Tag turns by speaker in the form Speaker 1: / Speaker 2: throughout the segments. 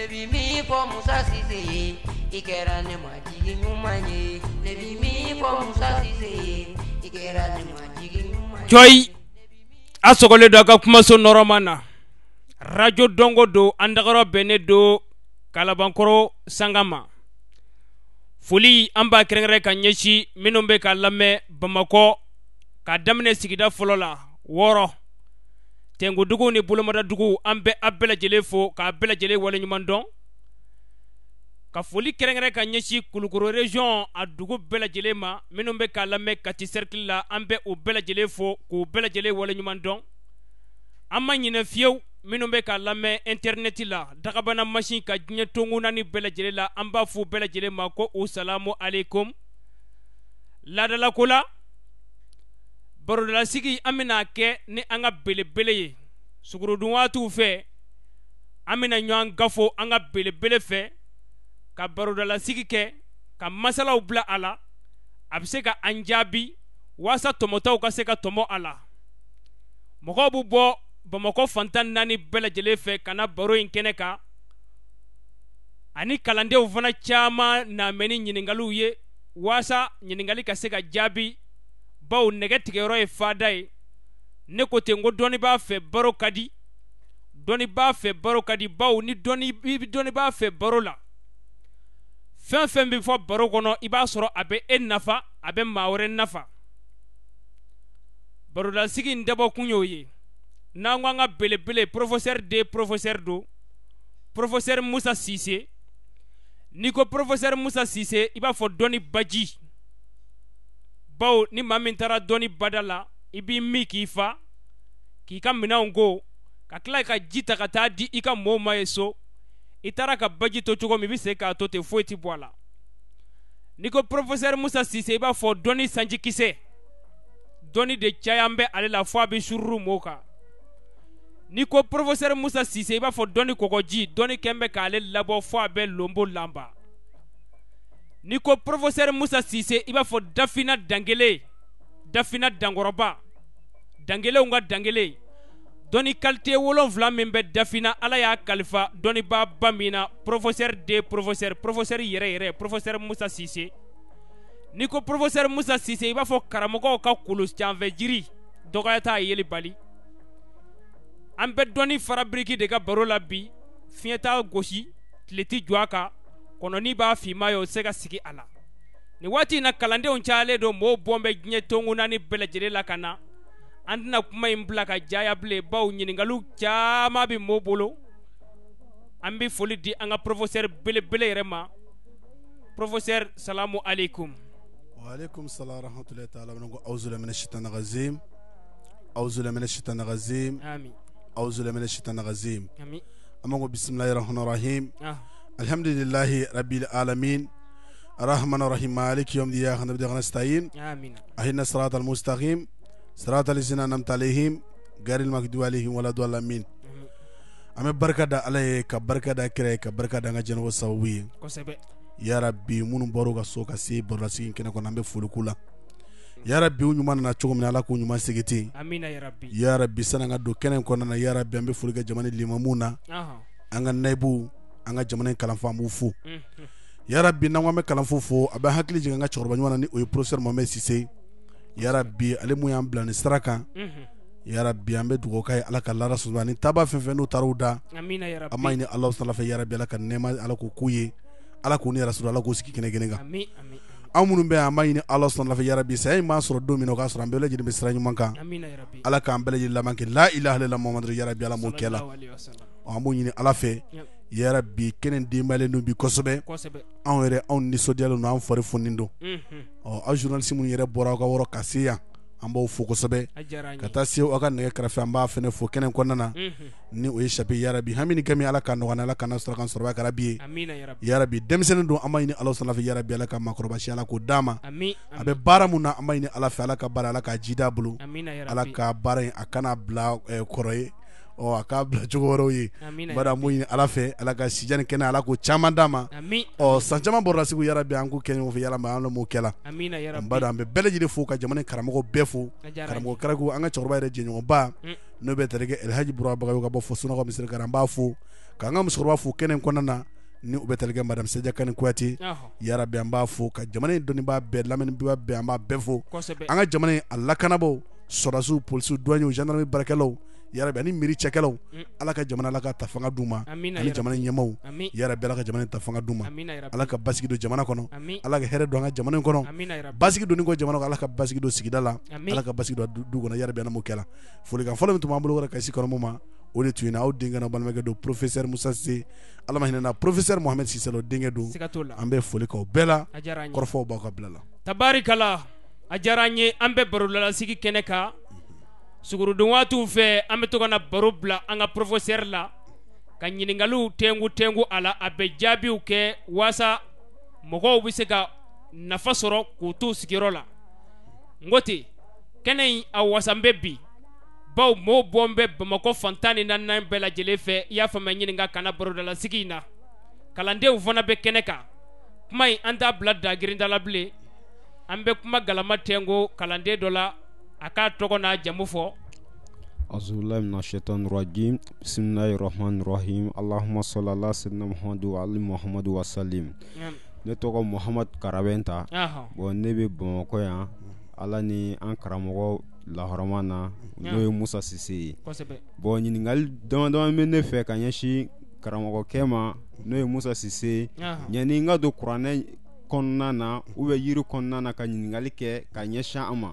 Speaker 1: ne bi min fɔ musa sise ye i kɛra ne ma jigi ɲuman ye ne bi min fɔ musa sise ye i kɛra ne ma jigi ɲuman ye. cɔyi a sɔgɔlen don a ka kumaso nɔrɔma na radio dɔnko don an dagara bɛnnen don kalabankɔrɔ sanga ma foli an b'a kɛrɛnkɛrɛn ka ɲɛsin minnu bɛ ka lamɛn bamakɔ k'a daminɛ sigida fɔlɔ la wɔɔrɔ tengudugu ni bolomadadugu an be a bɛɛ fo k'a bɛɛ lajɛlen waleɲuman dɔn ka foli kɛrɛnkɛrɛn ka ɲɛsi kulukoro region a dugu bɛɛ ma minnu be k'a lamɛn kati cercle la an be o bɛɛ lajɛlen fo k'o bɛɛ lajɛlen waleɲuman dɔn an ma ɲinɛ fiyewu minnu be k'a lamɛn interneti la dagabana masin ka diɲɛ tongo nani bɛɛ la an b'a fɔ bɛɛ ma ko u salamu la ladalakola barodalasigi an bena kɛ ni an ka belebele ye sugurudun waatiw fɛ an bena ɲɔgɔn gafo an ka belebele fɛ ka barodalasigi kɛ ka masalaw bila a la a be se ka an jaabi waasa tɔmɔtaw ka se ka tɔmɔ a la mɔgɔw be bɔ bamakɔ fantan naani bɛɛ fɛ ka na baro yi kɛnɛ kan ani kalandenw fana caaman namɛ ɲiningaliw ye waasa ɲiningali ka se ka jaabi baw nɛgɛ tigɛyɔrɔ ye fada ye ne ko ten ko dɔnni b'a fɛ baro ka di dɔnni b'a fɛ baro ka di baw ni dɔnni i bi dɔnni b'a fɛ baro la fɛn fɛn bɛ fɔ baro kɔnɔ i b'a sɔrɔ a bɛ e nafa a bɛ maa wɛrɛ nafa barodasigi in dabɔkun y'o ye n'an ko an ka belebele porofosɛri de ye do don musa sise n'i ko porofosɛri musa sise i b'a fɔ dɔnni baji baw ni maa min taara dɔɔni bada la i b'i min k'i fa k'i ka minɛnw ko ka tila ka ji ta ka taa di i ka mɔɔw ma ye so i taara ka baji to cogo min i be se k'a to ten foyi ti bɔ a la n'i ko profɛsɛr musa sise i b'a fɔ dɔɔni sanji kisɛ dɔɔni de caya bɛ ale la fɔɔ a be sururu mɔɔw kan n'i ko profɛsɛr musa sise i b'a fɔ dɔɔni kɔgɔji dɔɔni kɛn bɛ k'ale labɔ fɔɔ a bɛ lonbo lanba n'i ko professeur musa sise i b'a fɔ dafina dangele dafina dankɔrɔba dangelenw ka dangele dɔnni kalite wolonfila min bɛ dafina ala y'a kalifa dɔnnibaaba min na professeur de professeur professeur yɛrɛ yɛrɛ professeur musa sise n'i ko professeur musa sise i b'a fɔ karamɔgɔw ka kolo canfɛ jiri dɔgɔya t'a yeli bali an bɛ dɔnni farabiriki de ka baro la bi fiɲɛ t'a gosi tile ti jɔ a kan kɔnɔni b'a finma ye o se ka sigi a la ni waati na kalandenw cayalen do mɔɔw bɔn bɛ diɲɛ tongo naani la ka na an tɛna kuma in bila ka jaya bilen baw ɲiningaliw caaman be moo bolo an be foli di an ka profosɛr belebele yɛrɛ ma profosɛr salamu aleykum
Speaker 2: وعليكم السلام ورحمة الله تعالى وبركاته أعوذ بالله من الشيطان الرجيم أعوذ بالله من الشيطان الرجيم آمين أعوذ بالله من الشيطان الرجيم آمين أما بسم الله الرحمن الرحيم آه alhamdulillahi rabbil alamin الرحمن الرحيم مالك يوم دياخ نبدأ نستعين آمين أهدنا الصراط المستقيم صراط الذين أنعمت عليهم غير المغضوب عليهم ولا الضالين أما بركة دا عليه كبركة دا كره كبركة دا نجن وسوي يا ربي من بروك سوك سي برسين كنا كنا بفول كلا يا ربي ونجمان نشوف من الله كونجمان سكتي آمين يا ربي يا ربي سنا عندو كنا كنا يا ربي أم بفول كجمان اللي مامونا أنغ نايبو an ka jamana in kalanfa an b'u fo yarabi n'an ko bɛ kalanfo fo a bɛ hakili jigin an ka cɛkɔrɔba ɲuman na ni o ye professeur mohamed sise yarabi ale mun y'an bila nin sira kan yarabi an bɛ dugawu k'a ye ala ka lahara sɔsɔ ani taaba fɛn fɛn n'u taara u da
Speaker 1: an b'a ɲini
Speaker 2: alaw sala fɛ yarabi ala ka nɛɛma ala k'o k'u ye ala k'u ni yɛrɛ ala k'u sigi kɛnɛ kɛnɛ kan an minnu bɛ an b'a ɲini ala sɔnna lafɛ yarabi saya in b'an sɔrɔ don min na o k'a sɔrɔ an bɛɛ lajɛlen bɛ sira ɲuman kan ala k'an bɛɛ lajɛlen laban kɛ la ilaha illallah muhamadu yarabi ala m'o kɛ la an b'o ɲini ala fɛ yara bi kɛnɛ denbayalen don bi kosɛbɛ anw yɛrɛ anw nisɔndiyalen don an fari funin don ɔ aw journaliste minnu yɛrɛ bɔra aw ka yɔrɔ ka se yan an b'aw fo kosɛbɛ ka taa se aw ka nɛgɛ kɛrɛfɛ an b'a fɛnɛ fo kɛnɛ kɔnɔna na ni o ye shapi yarabi hami ni kami ala ka nɔgɔya ala kana sɔrɔ kan sɔrɔba kɛra bi ye yarabi denmisɛnnin don an b'a ɲini ala sanfɛ yarabi ala ka makɔrɔbasi ala k'o d'a ma a bɛ baara mun na an b'a ɲini ala fɛ ala ka baara ala ka ji d'a bolo ala ka baara in a kana bila eh, kɔrɔ ye ɔ a k'a bila cogo ye bada an b'o ɲini ala fɛ ala ka sija ni kɛnɛ ala k'o caman d'a ɔ oh, san caman bɔrɔla yara bi an k'u kɛ ɲɔgɔn fɛ yala ma an n'o kɛla bada an bɛ bɛɛ lajɛlen fo ka jamana karamɔgɔ bɛɛ fo karamɔgɔ karaku an ka cɛkɔrɔba yɛrɛ jɛɲɔgɔnba mm. n'o bɛ terikɛ elhaji bura bagayo ka bɔ fo sunɔgɔ misirikara an b'a fo k'an ka musokɔrɔba fo kɛnɛ kɔnɔna na ni u bɛ terikɛ madam seja kani kuyate yarabi an b'a fo ka jamana in dɔnniba bɛɛ lamɛnniba bɛɛ an b'a bɛɛ fo an ka jamana in a lakanabɔ sɔrɔdasiw polisiw duwaɲɛw gendarme baarakɛlaw yarabi ani miri cɛkɛlaw mm. ala ka jamana la ka ta fanga ani ya jamana ɲɛmaw yarabi ala ka jamana ta fanga d'u ma ya ala ka basigi don jamana kɔnɔ ala ka hɛrɛ don an ka jamana in kɔnɔ ya basigi ni ko jamana kɔnɔ ala ka basigi don sigida la ala ka basigi du kɔnɔ yarabi ala m'o kɛla folikan fɔlɔ min tun b'an bolo kɔrɔ kasi kɔnɔmu ma o de tun ye na aw denkɛ na balimakɛ don professeur musa se ala ma na professeur mohamed sisɛlɛ o denkɛ don an bɛ foli k'aw bɛɛ la kɔrɔfɔw b'aw ka bila la
Speaker 1: tabarikala a diyara an ye an suguridun waatiw fɛ an be to kana na baro bila an ka porofosɛri la ka ɲiningaliw tengu tengu a la a bɛ jaabiw kɛ waasa mɔgɔw be se ka nafa sɔrɔ k'u t'u sigiyɔrɔ la n ko te kɛnɛ a wasa bɛ bi baw maaw bɔ bɛ bamakɔ fantan ni naaninan bɛɛ lajɛlen fɛ i y'a faamuya ɲininga kana barodalasigi na kalandenw fana bɛ kɛnɛ kan kuma in an t'a bila dagirinda la bilen an bɛ kuma galama tengo kalanden dɔ la a k'a tɔgɔ n'a jamu fɔ
Speaker 3: azubilahi mina shaitan rajim bisimilahi rahmani rahim allahuma sala ala sidina muhamadu ali muhamadu wasalim ne tɔgɔ muhamad karabɛn ta bɔn ne bɛ bamakɔ yan ala ni an karamɔgɔ lahɔrɔma na
Speaker 4: n'o ye musa
Speaker 3: sise ye bɔn ɲiningali dama dama bɛ ne fɛ ka ɲɛsin karamɔgɔkɛ ma n'o ye musa sise ɲani n ka don kuranɛ kɔnɔna na u bɛ yiri kɔnɔna na ka ɲiningali kɛ ka ɲɛsin an ma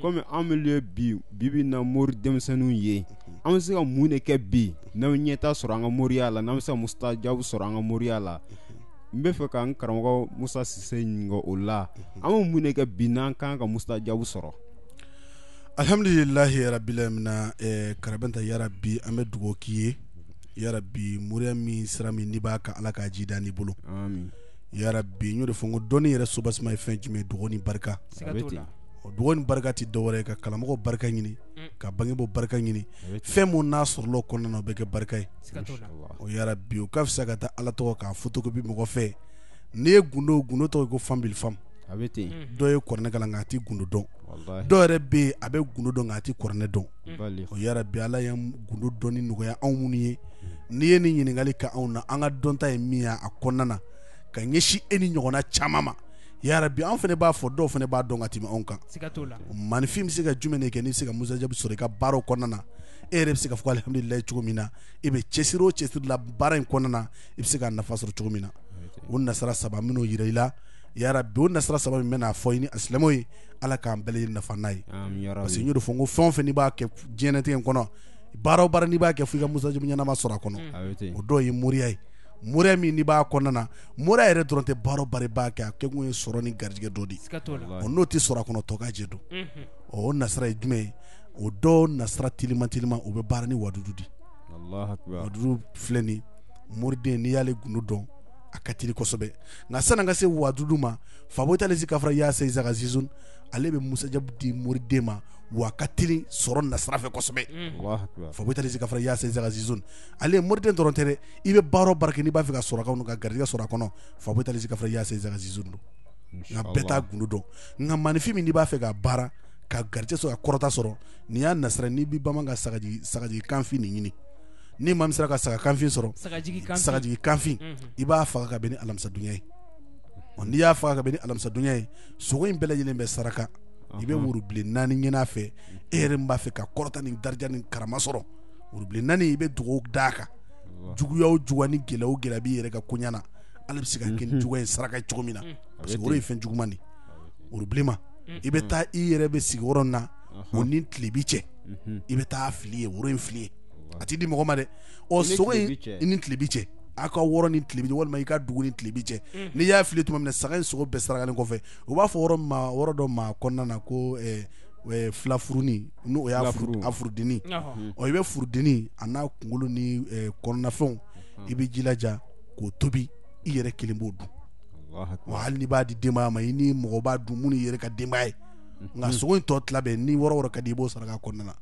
Speaker 3: komi an minnu ye bi bibi na mori denmisɛnninw ye an bɛ se ka mun de kɛ bi n'an bɛ ɲɛta sɔrɔ an ka moriya la n'an bɛ se ka musa jaw sɔrɔ an ka moriya la n bɛ fɛ ka n karamɔgɔ musa sise ɲininka o la an bɛ mun de kɛ bi n'an kan ka musa jaw sɔrɔ
Speaker 2: alhamdulilahi yarabila mina eh, karabɛnta yarabi an bɛ dugawu k'i ye yarabi moriya min sira min n'i b'a ka ala k'a ji da n'i bolo Amin yara bi n y'o de fɔ n ko dɔnni yɛrɛ sobasima ye fɛn jumɛn ye ni barika o ni barika tɛ dɔwɛrɛ ka karamɔgɔ barika ɲini mm. ka bangebɔ barika ɲini fɛn mun n'a e. sɔrɔla o o bɛ kɛ barika ye o yara bi o ka fisa ka taa ala tɔgɔ k'a fotokopi mɔgɔ fɛ n'i ye gundo gundo tɔgɔ ko fanbili famu mm. a bɛ mm. ye kɔrɔnɛ kalan nka a tɛ gundo dɔn dɔw yɛrɛ bɛ yen a bɛ gundo dɔn nka a tɛ kɔrɔnɛ dɔn o yɛrɛ bi ala ye gundo dɔɔni nɔgɔya anw minnu ye n'i ye nin ɲininkali ka anw na an ka dɔnta ye min ye a kɔnɔna na ka ɲɛsi e ni ɲɔgɔnna caman ma yarabi an fana b'a fɔ dɔw fana b'a dɔn ka tɛmɛ anw kan manifin bɛ se ka jumɛn de kɛ n'i bɛ se ka musajabi sɔrɔ i ka baaraw kɔnɔna na e yɛrɛ bɛ se ka fɔ alihamdulilayi cogo min na i bɛ cɛsiri o cɛsiri la baara in kɔnɔna i bɛ se ka nafa sɔrɔ cogo min na o nasara saba n bɛn'o i la yarabi o nasara saba min bɛna fɔ i ni alisilamɛw ye ala k'an bɛɛ nafa n'a ye parce que n y'o de fɔ n ko fɛn o fɛn n'i b'a kɛ diɲɛnatigɛ kɔnɔ baara o baara n'i b'a kɛ fo i ka musajabi ɲɛnama sɔrɔ a kɔnɔ o dɔw ye moriya ye mure min n'i b'a kɔnɔna na moriya yɛrɛ dɔrɔn tɛ baara b'a kɛ a ye sɔrɔ ni garijɛgɛ dɔ de o n'o tɛ sɔrɔ a kɔnɔ tɔkajɛ don o nasira ye jumɛn ye o dɔw nasira teliman tilima u bɛ baara ni wadudu de wadudu filɛ nin ye n'i y'ale gundo dɔn a ka teli kosɛbɛ nka sanni an ka se wadudu ma Fabo si Kafara Yaya Seiza ka zizou ale bɛ musajabu di moriden ma wa ka teli sɔrɔ na sira fɛ kosɛbɛ fabitali se ka se zaga zizun ale moriden dɔrɔn tɛ dɛ i bɛ baara baara kɛ n'i b'a fɛ ka sɔrɔkaw n'u ka garijɛgɛ sɔrɔ a kɔnɔ fabitali se ka fara ya se zaga zizun nka na t'a gundo do nka manifi mi n'i b'a fɛ ka ka gardi so ka korota soro n'i y'a nasra n'i b'i sagaji sagaji kanfi nin ɲini ni maa min sagaji ka saga kanfin kanfi, sagajigi kanfin mm-hmm. i b'a faga ka alam ni alamisadunya on n'i y'a fa ka beni alam sa dunyai so in bɛɛ ni be saraka i bɛ worobile naani ɲin'a fɛ e yɛrɛ min b'a fɛ ka kɔrɔta ni daraja ni karama sɔrɔ worobile naani i be dugawu d'a kan juguya o juguya ni gɛlɛya o gɛlɛya b'i yɛrɛ ka koɲa na ala be se ka kɛ ni juguya ye saraka cogo min na mm. parce que o de ye fɛn juguman de ye mm. i bɛ taa i yɛrɛ be sigiyɔrɔ in na o ni tilebi cɛ i bɛ taa fili ye woro in fili ye a t'i di mɔgɔ ma dɛ ɔ sogo in i ni tilebi cɛ a ka wɔrɔ ni tilebi cɛ walima i ka dugu ni tilebi cɛ mm. n'i y'a fili tuma min na saga in sogo bɛɛ sarakalen kɔfɛ u b'a fɔ yɔrɔ ma yɔrɔ dɔ ma kɔnɔna na ko ɛɛ eh, filafurunin n'o y'a furu a furudinin mm. ɔ i bɛ furudinin a n'a kunkolo ni eh, kɔnɔnafɛnw i bɛ jilaja k'o tobi i yɛrɛ kelen b'o dun wa hali n'i b'a di denbaya ma i ni mɔgɔ b'a dun minnu yɛrɛ ka denbaya ye mm-hmm. nka sogo in tɔ tila bɛɛ ni wɔɔrɔ wɔɔrɔ ka di i b'o saraka kɔnɔna na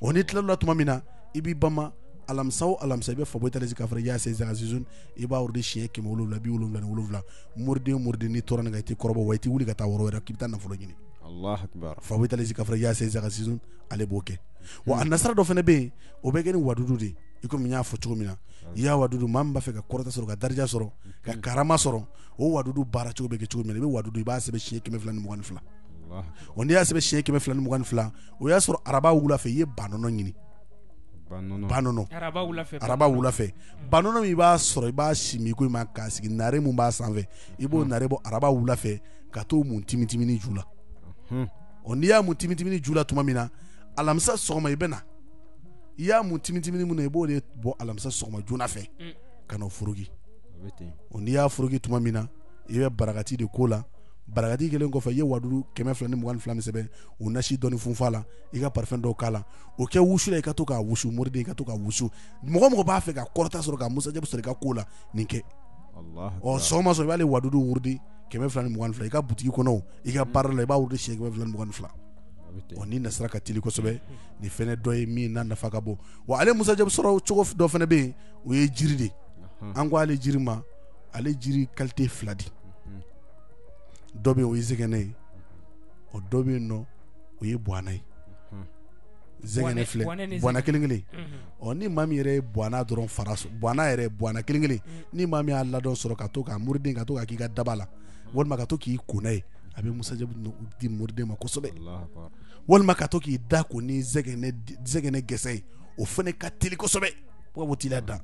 Speaker 2: o ni tilalula tuma min na i b'i bama alamisa o alamisa i bɛ fabo italizi k'a fɔra i y'a se a zizun i b'a wurudi siɲɛ kɛmɛ wolonwula bi wolonwula ni wolonwula moriden o n'i tora nin kan i tɛ kɔrɔbɔ wa i tɛ wuli ka taa yɔrɔ wɛrɛ k'i bɛ taa nafolo ɲini fabo italizi k'a fɔra i y'a se a zizun ale b'o kɛ wa a nasira dɔ fana bɛ yen o bɛ kɛ ni wadudu de ye i komi n y'a fɔ cogo min na i y'a wadudu maa min b'a fɛ ka kɔrɔta sɔrɔ ka darija sɔrɔ ka mm-hmm. karama sɔrɔ o wadudu baara cogo bɛ kɛ cogo min na i bɛ wadudu i b'a sɛbɛn siɲɛ kɛmɛ fila ni mugan ni fila wa n'i y'a sɛbɛn siɲɛ kɛmɛ fila ni mugan ni fila o y'a sɔrɔ araba wula fɛ i ye banɔnɔ ɲini banɔnɔ araba wula fɛ banɔnɔ min i b'a sɔrɔ i b'a simi ko i ma k'a sigi nare min b'a sanfɛ i b'o hmm. nare bɔ araba wula fɛ ka t'o mun timitimini ju la hmm. ɔ n'i y'a mun timitimini ju la tuma min na alamisa sɔgɔma i bɛ na i y'a mun timitimini mun na i b'o de bɔ alamisa sɔgɔma joona fɛ hmm. ka n'o foroki ɔ n'i y'a foroki tuma min na i bɛ barakati de k'o la barakati kelen kɔfɛ i ye wadudu kɛmɛ fila ni mugan ni fila min sɛbɛn o nasi dɔɔni funfa la i ka parifɛn dɔw k'a la o kɛ wusu la i ka to k'a wusu moriden i ka to k'a wusu mɔgɔ mɔgɔ b'a fɛ ka kɔrɔta sɔrɔ ka musajabu sɔrɔ i ka ko la nin kɛ ɔ sɔgɔma sɔrɔ i b'ale wadudu wurudi kɛmɛ fila ni mugan ni fila i ka butigi kɔnɔ i ka mm. baara la i b'a wurudi siyɛn kɛmɛ fila ni mugan ni fila ɔ ni nasira ka teli kosɛbɛ mm. nin fɛnɛ dɔ ye min n'a nafa ka bon wa ale musajabu sɔrɔ cogo dɔ fɛnɛ bɛ yen o ye jiri de an ko ale jiri ma ale jiri kalite fila di dɔ bɛ yen o ye zɛgɛnɛ ye mhm. mhm. o dɔ bɛ yen nɔ o ye bɔnna ye zɛgɛnɛ filɛ bɔnna kelen kelen ɔ ni maa min yɛrɛ ye bɔnna dɔrɔn fara bɔnna yɛrɛ bɔnna kelen kelen mhm. ni maa min y'a ladɔn sɔrɔ ka to k'a muriden ka to k'a k'i ka daba la walima ka to k'i kona ye a bɛ musajabu di muriden ma kosɛbɛ walima ka to k'i da ko ni zɛgɛnɛ zɛgɛnɛ gɛsɛ ye o fana ka teli kosɛbɛ wabu t'i la dan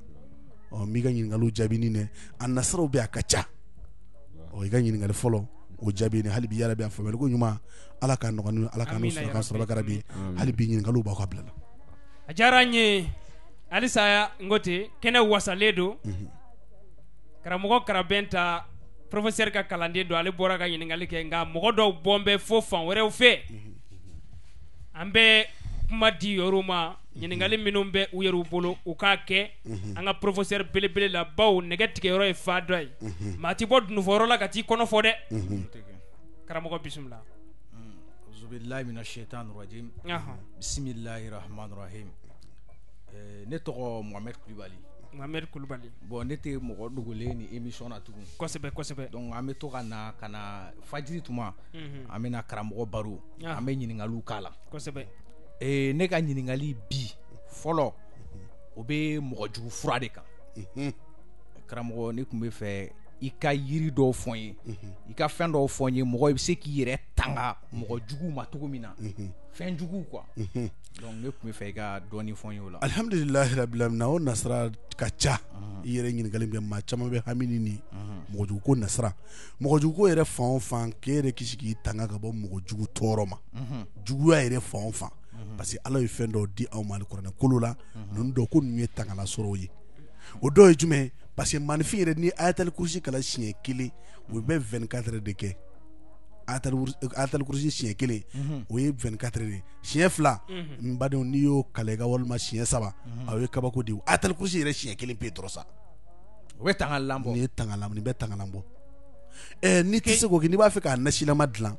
Speaker 2: ɔ m'i ka ɲininkaliw jaabi ni dɛ a nasiraw bɛ a ka ca ɔ i ka ɲininkali fɔlɔ o jaabi ni hali bi yarabi a faamuyaliko ɲuman ala ka nɔgɔ ni ala ka n'u sɔrɔ ka sɔrɔ ka bi hali bi ɲininkaliw b'aw ka bila la
Speaker 1: a diyara n ye halisa n ko ten kɛnɛ wasalen don karamɔgɔ karabɛn ta professeur ka kalanden don ale bɔra ka ɲininkali kɛ nka mɔgɔ dɔw bɔn bɛ fo fan wɛrɛw fɛ an bɛ kuma di yɔrɔ ma ɲininkali minnu bɛ u yɛrɛ bolo u k'a kɛ an ka professeur belebele la baw nɛgɛ tigɛyɔrɔ ye fa dɔ ye maa ti bɔ dunufɔyɔrɔ la ka t'i kɔnɔ fɔ dɛ karamɔgɔ bisimila
Speaker 5: mm. bisimila mina sɛtan nɔrɔji bisimilayi rahman rahim ne tɔgɔ muhamɛd kulubali. muhamɛd kulubali bɔn ne tɛ mɔgɔ dogolen ni émission na tugun kosɛbɛ kosɛbɛ donc an bɛ to ka na ka na fajiri tuma an bɛ na karamɔgɔ baro an bɛ ɲininkaliw k'a la kosɛbɛ E, ne ka njini nga li bi Folo Obe mwenjou fwade mhm. ka Kera mwenjou ne pou mwen fe Ika yiri do fwenye mhm. Ika fen do fwenye Mwenjou se ki yire tanga Mwenjou mwenjou mwenjou mwenjou mhm. Fenjou kwa
Speaker 2: Alhamdoulilah Nasra kacha Mwenjou kwa nasra Mwenjou kwa fwenye fwenye fwenye Kere kishiki tanga kaba mwenjou kwa toro Mwenjou kwa fwenye fwenye fwenye Mhm. parce que ala ye fɛn dɔw di anw ma alikuranɛ kolo la mhm. ninnu dɔw ko ninnu ye tangala sɔrɔw ye o dɔw ye jumɛn parce que manifin yɛrɛ ni ayatali kurusi kala siɲɛ kelen o bɛ 24 de kɛ ayatali kurusi euh, siɲɛ kelen mhm. o ye 24 de siɲɛ fila n badenw n'i y'o kala i ka walima siɲɛ saba a ye kabako de ye ayatali kurusi yɛrɛ siɲɛ kelen pe dɔrɔn sa o bɛ tanga lamɔ nin ye tanga lamɔ nin bɛ tanga lamɔ ɛɛ n'i tɛ se k'o kɛ n'i b'a fɛ k'a nasilama dilan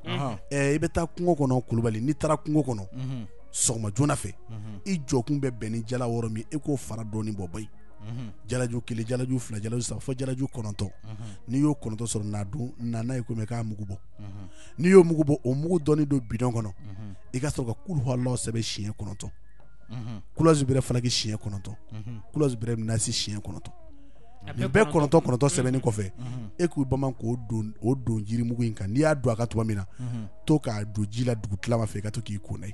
Speaker 2: ɛɛ i bɛ taa kungo kɔnɔ kulubali n'i taara kungo kɔnɔ sɔgɔma joona fɛ mhm. i jɔkun bɛ bɛn ni jala wɔɔrɔ min e k'o fara dɔɔni bɔ bayi mhm. jalaju kelen jalaju fila jalaju saba fo jalaju kɔnɔntɔn mhm. n'i y'o kɔnɔntɔn sɔrɔ n'a dun na n'a ye komi k'a mugu bɔ n'i y'o mugu bɔ o mugu dɔɔni don bidɔn kɔnɔ i ka sɔrɔ ka kuluhalaw sɛbɛn siɲɛ kɔnɔntɔn kulazibirɛ falaki siɲɛ kɔnɔntɔn kulazibirɛ nasi siɲɛ kɔnɔntɔn nin bɛɛ kɔnɔntɔn kɔnɔntɔn sɛbɛnni kɔfɛ e k'u bama k'o don o don jirimugu in kan n'i y'a don a ka tuma min na to k'a don ji la dugu tilama fɛ i ka to k'i ko n'a ye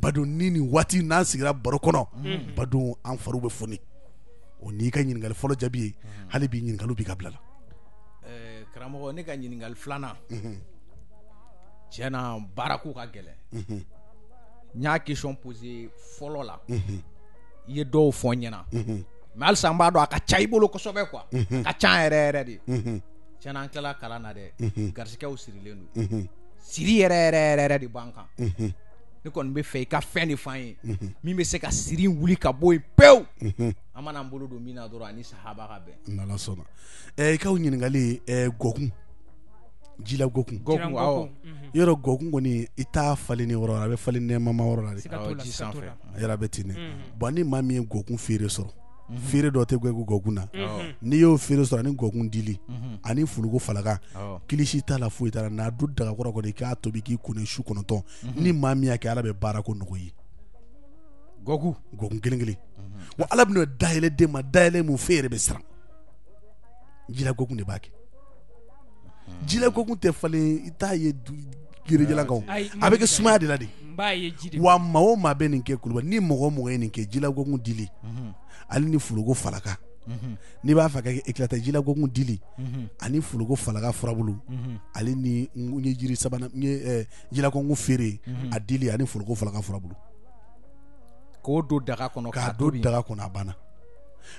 Speaker 2: badon ni nin waati n'an sigira baro kɔnɔ mm-hmm. badon an faru bɛ foni o n'i ka ɲininkali fɔlɔ jaabi ye mm-hmm. hali bi ɲininkaliw bi eh, mm-hmm. ka bila
Speaker 5: la karamɔgɔ ne ka ɲininkali filanan tiɲɛ na baarako ka gɛlɛn n y'a question posé fɔlɔ la i ye dɔw fɔ n ɲɛna mɛ halisa n b'a dɔn a ka ca i bolo kuwa ka can yɛrɛ yɛrɛ de kala na an tilala kalan na dɛ garisigɛw sirilen don siri yɛrɛ yɛrɛ yɛrɛ de b'an kan ne kɔni bɛ fɛ i ka fɛn de f'an ye min bɛ se ka siri wuli ka bɔ yen pewu an mana an bolo don min na dɔrɔn ani sahaba ka bɛn.
Speaker 2: n'ala sɔnna ɛɛ i ka o ɲininkali ɛɛ gɔkun jila gɔkun gɔkun awɔ yɔrɔ gɔkun kɔni i t'a falen ni yɔrɔ la a bɛ falen nɛɛmama yɔrɔ la de awɔ ji sanfɛ a yɛrɛ bɛ ten de bɔn ni maa min ye gɔkun feere sɔrɔ Mhm. feere dɔ tɛ gɛn gɔkun na mhm. n'i y'o feere sɔrɔ ani gɔkun dili mhm. ani furuko falaka kilisi t'a la foyi t'a la n'a du dagakɔrɔ kɔni k'a tobi k'i kun su kɔnɔntɔn ni maa min y'a kɛ ala bɛ baara ko nɔgɔ ye gɔku gɔkun kelen kelen wa ala bɛna dayɛlɛ den ma dayɛlɛ mun f'e yɛrɛ bɛ siran jila gɔkun de b'a kɛ jila gɔkun tɛ falen i t'a ye gereje a bɛ kɛ sumaya de la de wa maa o maa bɛ nin kɛ kuluba ni mɔgɔ o mɔgɔ ye nin kɛ jilagogun dili hali ni fologo falaka n'i b'a fɛ ka kɛ éclaté jilagogun dili ani foroko falaka furabulu ale ni n ye jiri sabanan n ye ɛɛ feere a dili ani foroko falaka furabulu
Speaker 5: k'o don daga kɔnɔ k'a don daga
Speaker 2: kɔnɔ a banna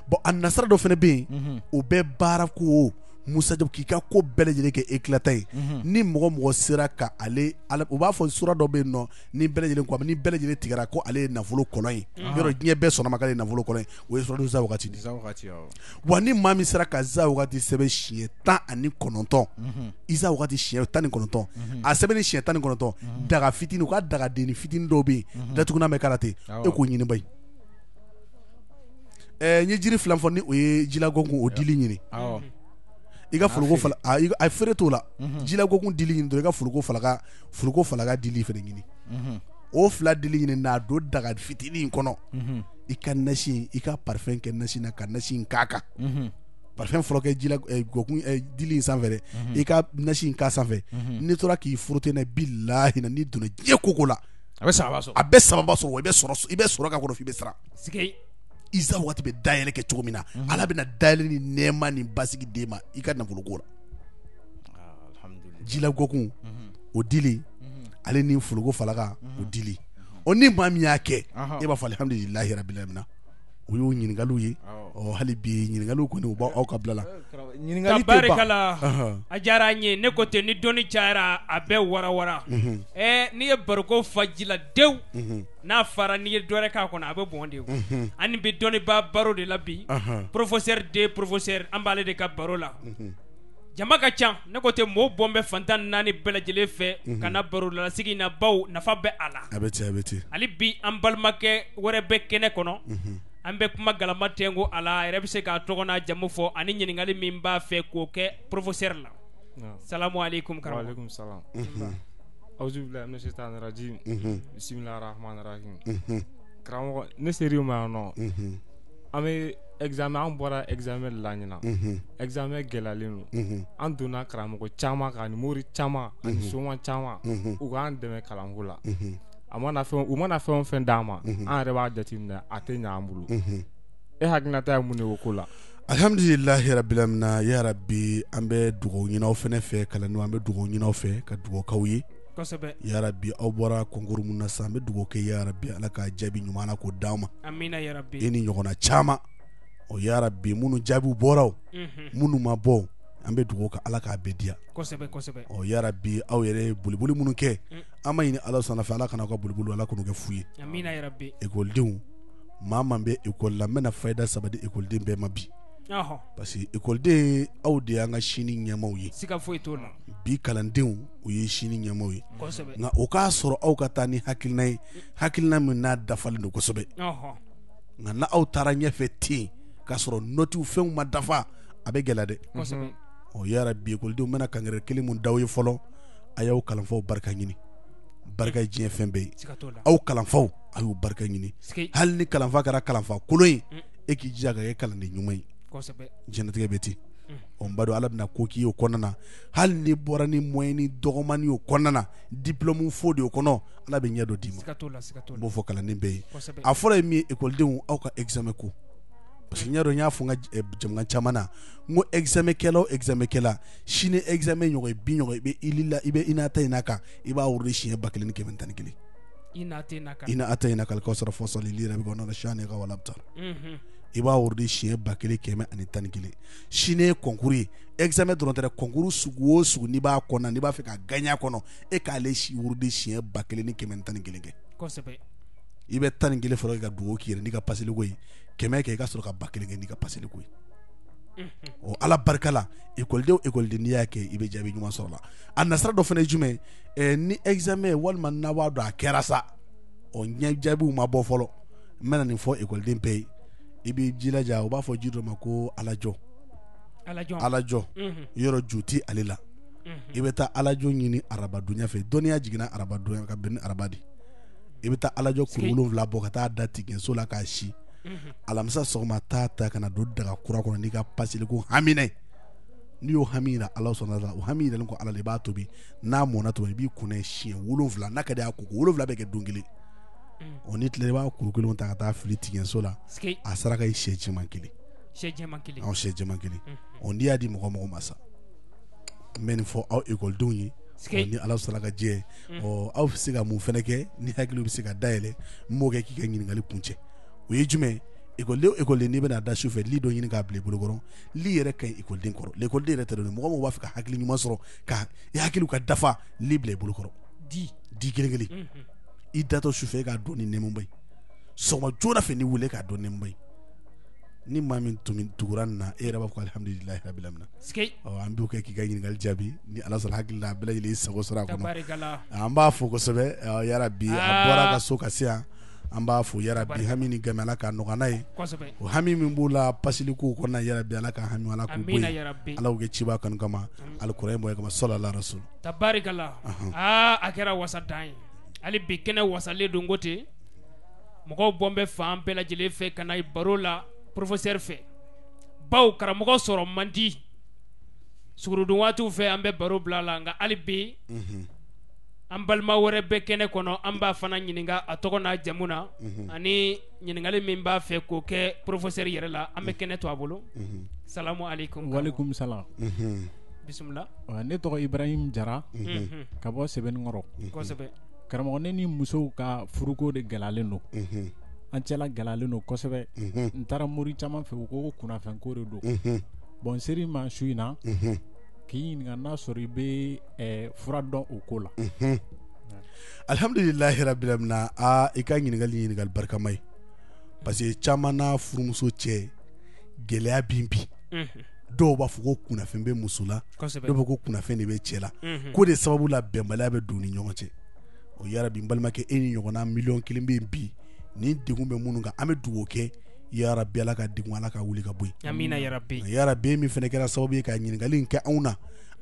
Speaker 2: bɔn a nasara dɔ fana be yen o bɛ baara ko o Mousadjep kika kou bele jele ke eklatay mhm. Ni mwom mwosera ka ale Wafon sura dobe no Ni bele jele mkwame Ni bele jele tigara kou ale navolo konoy Nye beso namakale navolo konoy Ouye sura do za wakati Wan ah. ni mwami oh. sera ka za wakati sebe Shietan ane konon ton Iza wakati shietan ane konon ton A sebe ne shietan ane konon ton Daga fiti nou ka, daga deni, fiti nou dobi mhm. Datu kuna mekalate, ah, e kwenye ne bay E nye jiri flamfon ni Ouye jila gongon odili nye ni ah, i ka foroko fala a feere t'o la mhm. jilagokun dili ɲini dɔrɔn i ka foroko falaka foroko falaka dili fɛnɛ ɲini mhm. o fila dili ɲini n'a don daga fitinin kɔnɔ mhm. i ka nasi i ka parfɛn kɛ nasi na ka nasi in k'a kan parfɛn fɔlɔ kɛ jila gɔkun dili in sanfɛ dɛ i ka nasi in k'a sanfɛ n'i tora k'i forote na bilahi na n'i donna diɲɛ ko ko la a bɛ sababa sɔrɔ a bɛ sababa sɔrɔ i bɛ sɔrɔ i bɛ sɔrɔ k'a kɔrɔ f'i bɛ siran isa wagati be dayɛlɛ kɛ cogo min na mhm. ala bena dayɛlɛ ni nɛɛma ni basigi den ma i ka nafoloko la ah, jilagɔkun mhm. o dili mhm. ale ni fologo falaka o dili o ni ma min y'a kɛ i e b'a fɔ alhamdulilahi rabil o y'o ɲininkaliw ye ɔ hali bi ɲininkaliw kɔni u b'aw ka bila la
Speaker 1: ɲininkali barikala a diyara an ye ne ko ten ni dɔnni cayara a bɛɛ wara. ɛ mhm. eh, n'i ye baroko fa ji la dewu mhm. n'a fara n'i ye dɔwɛrɛ k'a kɔnɔ a bɛ bɔn de mhm. ani bɛ dɔnniba baro de la bi porofakisɛsɛri de porofosɛri an b'ale de ka baro la jama ka ca ne ko ten maaw bɔn bɛ fatan naani bɛɛ lajɛlen fɛ kana baro barolasigi na baw nafa bɛ a
Speaker 2: a bɛ a bɛ
Speaker 1: hali bi an balimakɛ wɛrɛ bɛ kɛnɛ
Speaker 2: kɔnɔ
Speaker 1: an bɛ kuma galama tengo a la yɛrɛ bɛ se k'a tɔgɔ n'a jamu fɔ ani ɲininkali min b'a fɛ k'o kɛ professeur la salamu alaikum karamɔgɔ salam mhm. awuzu bilahi mina shaitan rajim mhm. bisimilahi rahmani rahim mhm. karamɔgɔ ne ser'i ma yan nɔ an bɛ examen an bɔra examen la ɲina examen gɛlɛyalen don an donna karamɔgɔ caman kan ani mori caman ani soma caman u k'an dɛmɛ kalanko la mana fɛn u mana fɛn o fɛn d'an ma an yɛrɛ b'a jateminɛ a tɛ ɲa an bolo e hakilinata ye mun de o ko la
Speaker 2: alhamdulilahi rabilamina yarabi an bɛ dugawu ɲinaw fɛnɛ fɛ kalanu an bɛ dugawu ɲinaw fɛ ka dugawu ye kosɛbɛ yarabi aw bɔra konkuru mun na sisan an bɛ dugawu kɛ yarabi ala ka jaabi ɲuman na k'o d'an ma amina yarabi i e ni ɲɔgɔnna caaman o yarabi minnu jaabiw bɔra o minnu ma bɔ o an bɛ dugawu ka ala k'a bɛɛ diya ɔ yara bi aw yɛrɛ ye boliboli minnu kɛ mm. an ma ɲini ala sɔnna fɛ ala kana ka bolibolo ala k'o kɛ fu ye ekɔlidenw maa man bɛ ekɔli la n bɛna fayida saba di ekɔliden bɛɛ ma bi parce que ekɔliden aw de y'an ka sini ɲɛmaw ye siga foyi t'o la bi kalandenw u ye sini ɲɛmaw ye nka o k'a sɔrɔ aw ka taa ni hakilina ye hakilina min n'a dafalen don kosɛbɛ nka n'aw taara ɲɛfɛ ten k'a sɔrɔ nɔtiw fɛnw ma dafa a bɛ gɛlɛya dɛ o yara bi ekolidenw bena kangɛrɛ kelen mun daw ye fɔlɔ a y'aw kalanfaw barika ɲini barika ye diɲɛ fɛn bɛɛ ye aw kalanfaw a y'u barika ɲini hali ni kalanfa kɛra kalanfa kolon ye mm. e k'i jija ka kɛ kalanden ɲuman ye jɛnɛtigɛ bɛ ten o mm. n b'a dɔn ala bena ko k'i y'o kɔnɔna hali n'i bɔra ni moyenne dɔgɔmani o kɔnɔna na fo de o kɔnɔ ala be ɲɛ dɔ d'i ma b'o fɔ kalanden bɛɛ ye a fɔlɔ ye min ye ekɔlidenw aw ka examen ko Se nye ronyan fonga jemgan chamanan Ngo egzame ke la ou egzame ke la Sine egzame nyo goy bin yo goy Ibe inate inaka Iba urdi shenye bakele ni kemen tanikele Ibe tanikele fwere gwa duwokire Niga pasiligwey kɛmɛ kɛ i ka sɔrɔ ka ba kelen kɛ n'i ka paseli ko ye ɔ ala barika la ekɔlidenw ekɔliden n'i y'a kɛ i bɛ jaabi ɲuman sɔrɔ la a nasira dɔ fana ye jumɛn ye ni examen ye walima n'a b'a dɔn a kɛra sa ɔ ɲɛ jaabiw ma bɔ fɔlɔ n bɛna nin fɔ ekɔliden bɛɛ ye i b'i jilaja u b'a fɔ ji dɔ ma ko alajɔ alajɔ alajɔ yɔrɔ ju ti ale la i bɛ taa alajɔ ɲini arabadonya fɛ dɔnniya jiginna arabadonya ka bɛn ni araba de i bɛ taa alajɔ kuru wolonwula bɔ ka taa da tigɛnso la k'a si Mhm. alamisa sɔgɔma taa ta kana don daga kura kɔnɔ n'i ka pasili ko haminɛ n'i y'o hami yira ala sɔnna la o hami yiralen kɔ ala de b'a tobi n'a mɔnna tuma i b'i kunna siɲɛ wolonwula n'a ka di y'a ko wolonwula bɛ kɛ don kelen o mhm. ni tile i b'a kuru kelen ta ka taa fili tiɲɛso la a saraka ye sɛ jɛman kelen
Speaker 1: sɛ jɛman kelen anw sɛ
Speaker 2: jɛman kelen o mhm. n'i y'a di mɔgɔ mɔgɔ ma sa n bɛ nin fɔ aw ekɔlidenw ye ni ala sɔnna ka jɛ ɔ aw bɛ se ka mun fana kɛ ni hakili bɛ se ka dayɛlɛ n m'o kɛ k'i ka ɲininkali kun cɛ o ye jumɛn ekɔliden ekɔliden n'i bɛna da su fɛ li dɔ ɲini k'a bila i bolo kɔrɔ li yɛrɛ ka ɲi ekɔliden kɔrɔ ekɔliden yɛrɛ tɛ dɔ mɔgɔ mɔgɔ b'a fɛ ka hakili ɲuman sɔrɔ ka i hakiliw ka dafa li bila i bolo kɔrɔ di di kelen kelen i datɔ su e k'a dɔn ni nɛɛma ba ye sɔgɔma joona fɛ n'i wuli k'a dɔn nɛɛma ba ye ni maa min tun tugura nin na e yɛrɛ b'a fɔ alihamudulilayi rabil amina an b'o kɛ k'i ka ɲininkali jaabi ni ala sɔnna hakili la euh, a bɛɛ lajɛlen sago sɔrɔ a kɔnɔ an b'a fɔ kosɛbɛ yara bi a ah. bɔra ka so ka se yan an b'a fo yarabi hami ni gɛmɛ ala ka nɔgɔ n'a ye o hami min b'u la pasiliko kɔnɔna yarabi ala ka hami ala k'u bɔ yen ala kɛ ciba kanu kama alikɔrɔ mɔgɔ kama sɔla ala rasul
Speaker 1: tabarikala aa a kɛra wasadan ye hali bi kɛnɛ wasalen don ko ten mɔgɔw bɔn bɛ fan bɛɛ lajɛlen fɛ ka na baro la porofosɛri fɛ baw karamɔgɔ sɔrɔ man di sugurodun waatiw fɛ an bɛ baro bila la nka hali bi an balima wɛrɛ bɛ kɛnɛ kɔnɔ an b'a fana ɲininga a tɔgɔ n'a jamu na mhm. ani ɲininkali min b'a fɛ k'o kɛ porofosɛri yɛrɛ la an bɛ mhm. kɛnɛ to a bolo mhm. salamu aleykum walekum salam bisimila
Speaker 4: ne tɔgɔ ibrahim jara ka bɔ sɛbɛnnikɔrɔ kosɛbɛ karamɔgɔ ne ni musow ka furuko de gɛlɛyalen don an cɛla gɛlɛyalen don kosɛbɛ n taara mori caman fɛ u ko ko kunnafɛnko de do bɔn seri ma su in na k'i ɲininga n'a sɔrɔ i be eh, fura dɔn o ko la mm
Speaker 2: alhamdulilahi rabilamina a ah, i ka ɲiningali ɲiningali barikama ye parce que caman n'a furumuso cɛ gwɛlɛya bin bi dɔw b'a fɔ ko kunnafɛn be muso dɔw b'a ko kunnafɛn de be cɛ la ko de sababu la bɛnbaliya bɛ don ni ɲɔgɔn cɛ o yarabi n balimakɛ e ni ɲɔgɔnna miliyɔn kelen be bi ni degun bɛ minnu kan an be dugo kɛ yarabi ala ka degun ala ka wuli ka bɔ yen yarabi min fana kɛra sababu ye ka ɲininkali in kɛ anw na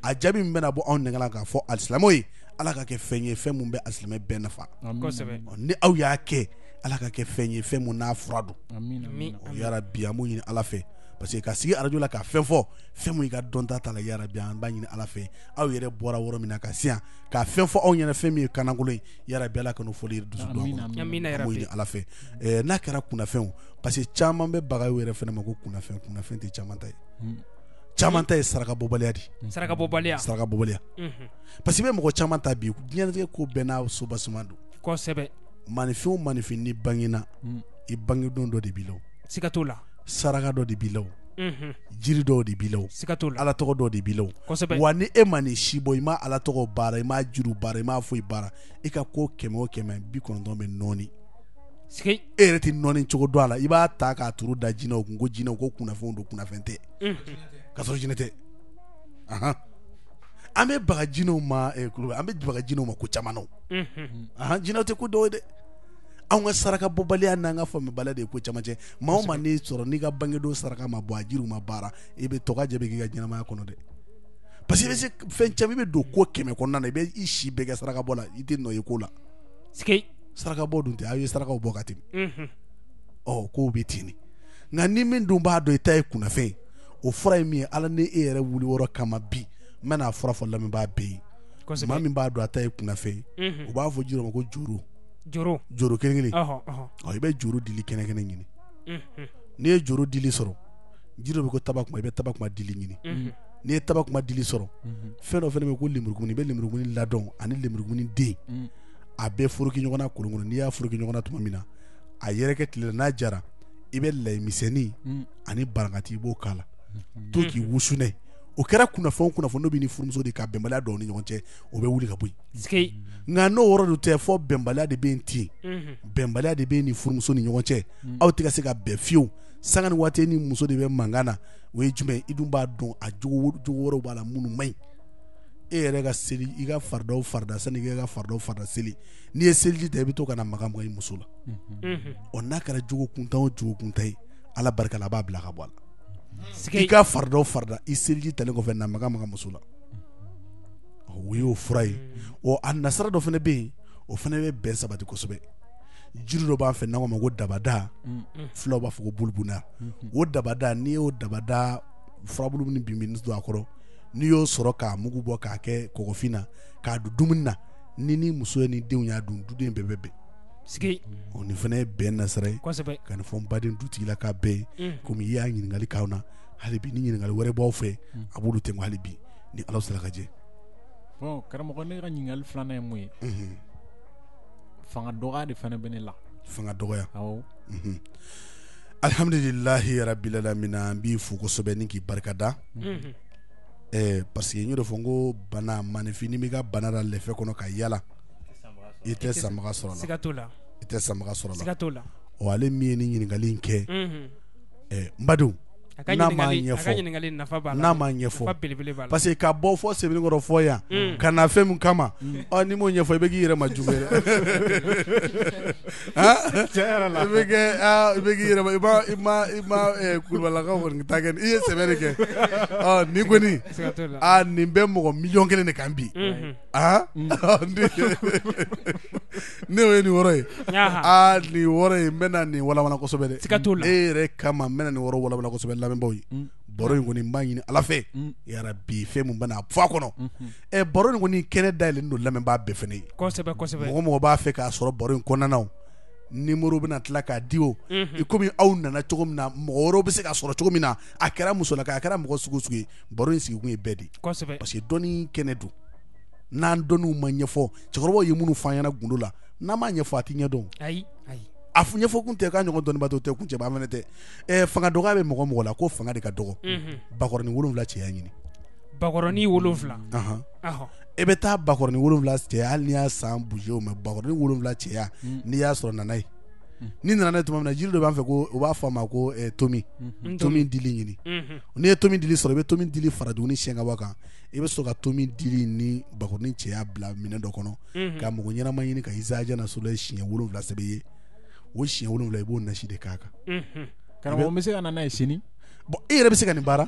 Speaker 2: a jaabi min bɛna bɔ anw nɛgɛ la k'a fɔ alisilamɛw ye ala ka kɛ fɛn ye fɛn min bɛ alisilamɛ bɛɛ nafa ni aw y'a kɛ ala ka kɛ fɛn ye fɛn min n'a fura don yarabi an b'o ɲini ala fɛ parce que ka sigi arajo la ka fɛn fɔ fɛn min i ka dɔnta t'a la yarabi an b'a ɲini ala fɛ aw yɛrɛ bɔra yɔrɔ min na ka siyan ka fɛn fɔ aw ɲɛna fɛn min ye kanagolo ye yarabi ala kan'o fɔli yɛrɛ dusu don ɲini ala fɛ n'a kɛra kunnafɛnw parce caman bɛ baga yɛrɛ fɛnɛ ma ko kunnafɛn kunnafɛn tɛ caman ta ye hmm. caman ta ye saraka bɔbaliya de hmm. saraka bɔbaliya saraka bɔbaliya parce que bɛ mɔgɔ caman ta bi diɲɛnatigɛ ko bɛɛ n'a sobasuman don kosɛbɛ maninfin o ni bangena hmm. i bangedon dɔ de b'i la o t'o la saraka dɔ de b'i la o jiri dɔw de b'i la o ala tɔgɔ dɔw de b'i la o wa ni e ma nin si bɔ i ma ala tɔgɔ baara i ma juru baara i ma foyi baara i ka ko kɛmɛ o kɛmɛ bi kɔnɔntɔn bɛ nɔɔni e yɛrɛ tɛ nɔɔni cogo dɔ a la i b'a ta k'a turu da jinɛw kun ko jinɛw ko kunnafɛnw don mhm. kunnafɛn tɛ ka sɔrɔ jinɛ tɛ an bɛ baga jinɛw ma an bɛ baga jinɛw ma ko caman na mhm. jinɛw tɛ ko dɔw ye dɛ anw e e e ka saraka bɔbaliya n'an ka faamubaliya de ye ko caman cɛ o maa n'i sɔrɔ n'i ka bangedon saraka ma bɔ a jiriw ma baara i bɛ tɔgɔjɛ bɛ k'i ka ɲɛnamaya kɔnɔ dɛ parce que i bɛ se fɛn caman i bɛ don ko kɛmɛ kɔnɔna na i bɛ i si bɛɛ kɛ saraka bɔ la i tɛ nɔ ye ko la saraka bɔ dun tɛ aw ye sarakaw bɔ ka tɛmɛ ɔ kow bɛ ten nka ni min dun b'a dɔn i ta ye kunnafɛn o fura ye min ye ala ni e yɛrɛ wuli yɔrɔ kama bi n bɛna fura fɔ lamɛnbaa bɛɛ ye maa min b'a dɔn a ta ye kunnafɛn ye mhm. o b'a fɔ jiri ma ko juru joro joro kelen kelen i bɛ joro dili kɛnɛ kɛnɛ ɲini n'i ye joro dili sɔrɔ jiri dɔ bɛ ko tabakuma i bɛ tabakuma dili ɲini n'i ye tabakuma dili sɔrɔ fɛn dɔ fana bɛ ko lemurukumuni i bɛ lemurukumuni ladɔn ani lemurukumuni den mm. a bɛɛ foroki ɲɔgɔn na kolon kɔnɔ n'i y'a foroki ɲɔgɔn na tuma min na a yɛrɛkɛ tile la n'a jara i bɛ layimisɛnnin mm. ani barakati i b'o k'a la to mm. k'i wusu n'a ye o kɛra kunnafoni o kunnafoni n'o bɛ ni furumuso de ka bɛnbaliya dɔw ni ɲɔgɔn cɛ o bɛ wuli ka bɔ yen nka n'o yɔrɔ de tɛ fɔ bɛnbaliya de bɛ yen ten bɛnbaliya de bɛ ni furumuso ni ɲɔgɔn cɛ mm. aw tɛ ka se ka bɛn fiyewu sanga ni waati ni muso de bɛ mankan na o ye jumɛn i dun b'a dɔn a jogo jogo wɛrɛw b'a la minnu man ɲi e yɛrɛ ka seli i ka farida o farida sani i ka farida o farida seli n'i ye seliji ta i bɛ to ka na maga maga i muso la ɔ n'a kɛra jogo kuntan o jogo kuntan ye ala barika la a b'a bila ka bɔ a la Mm. i ka farida o farida i seliji talen kɔfɛ na maga maga muso la o y'o fura ye mm. ɔ a nasira dɔ fana bɛ yen o fana bɛ bɛn sabati kosɛbɛ jiri dɔ b'an fɛ n'an k'a ma ko dabada mm. filaw b'a fɔ ko bulubuna mm-hmm. o dabada n'i y'o dabada furabulu ni binbini don a kɔrɔ n'i y'o sɔrɔ k'a mugu bɔ k'a kɛ kɔkɔfin na k'a don dumuni na ni ni muso ye ni denw y'a dun duden bɛɛ bɛ bɛn sigi o nin fana ye bɛn nasira ye ka nin fɔ n baden dutigila ka bɛɛ mm. komi i y'a ɲininkali k'aw na hali bi ni ɲininkali wɛrɛ b'aw fɛ mm. a b'olu tɛŋu hali bi ni Alahu sela ka jɛ
Speaker 4: bon karamɔgɔ ne ka ɲininkali filanan ye mun ye fanga dɔgɔya de fana bɛ ne la
Speaker 2: fanga dɔgɔya awɔ alhamdulilahi rabilalamina n b'i fu kosɛbɛ ni k'i barikada unhun ɛɛ parce que n y'o de fɔ n ko bana maninfin n'i m'i ka bana da lɛfɛ kɔnɔ ka yala I tɛ sama sɔrɔ siga la i tɛ sama sɔrɔ siga la ale min ye nin ɲininkakali kɛ n badenw n'a ma ɲɛfɔ parce que ka bɔ fɔ sɛbɛnnikɔrɔ fɔ yan mm. ka na fɛn min kama mm. n'i m'o ɲɛfɔ i be k'i yɛrɛ ma jugu ye dɛ i bɛ kɛ aa i ye sɛbɛn kɛ ɔ nin kɔni nin bɛ mɔgɔ miliyɔn kelen de kan bi ah ne o ye nin wɔɔrɔ ye aa nin wɔɔrɔ in n bɛ nin walawala kosɛbɛ dɛ e yɛrɛ kama n bɛ nin wɔɔrɔ walawala kosɛbɛ lamɛnbaaw ye mm. baro in kɔni n b'a ɲini ala fɛ mm. yarabi fɛn min bɛna fɔ a kɔnɔ mm-hmm. ɛ baro in kɔni kɛnɛ dayɛlɛlen don lamɛnbaa bɛɛ fɛnɛ ye kosɛbɛ kosɛbɛ mɔgɔ mɔgɔ b'a fɛ k'a sɔrɔ baro in kɔnɔna na o numéro bɛna tila k'a di o mm-hmm. i komi aw nana cogo min na mɔgɔ wɛrɛw bɛ se ka sɔrɔ cogo min na a kɛra musolaka a kɛra mɔgɔ sugu sugu ye baro in sigikun ye bɛɛ de ye kosɛbɛ parce que dɔnni kɛnɛ don n'an dɔnniw ma ɲɛfɔ cɛkɔrɔbaw ye minnu fɔ an ɲɛna gundo la n'an m'a ɲɛfɔ a ti ɲɛdɔn ayi ayi a ɲɛfɔ kun tɛ k'a ɲɔgɔn dɔnnibaatɔ tɛ kun cɛba fana tɛ fanga dɔgɔya bɛ mɔgɔ mɔgɔ la ko fanga de mm. ka dɔgɔ bakɔrɔnin wolonwula cɛya ɲini
Speaker 1: bakɔrɔnin wolonwula
Speaker 2: e bɛ taa bakɔrɔnin wolonwula cɛya hali n'i y'a san bougé o mais bakɔrɔnin cɛya n'i y'a sɔrɔ nana ye n'i nana n'a tuma min na jiri dɔ b'an fɛ ko o b'a fɔ a ma ko tomi tomi dili ɲini n'i ye tomi dili sɔrɔ i bɛ tomi dili fara tuguni siyɛn ka bɔ a kan i bɛ sɔrɔ ka tomi dili ni bakɔrɔnin cɛya bila minɛn dɔ kɔnɔ ka mɔgɔ ɲɛnama ɲini ka izaja na sɔrɔ siɲɛ wolonwula sɛbɛn i ye o siɲɛ wolonwula i b'o nasi mhm. de eh, eh, k'a kan karamɔgɔ n bɛ se ka na n'a ye sini bɔn e yɛrɛ bɛ se ka nin baara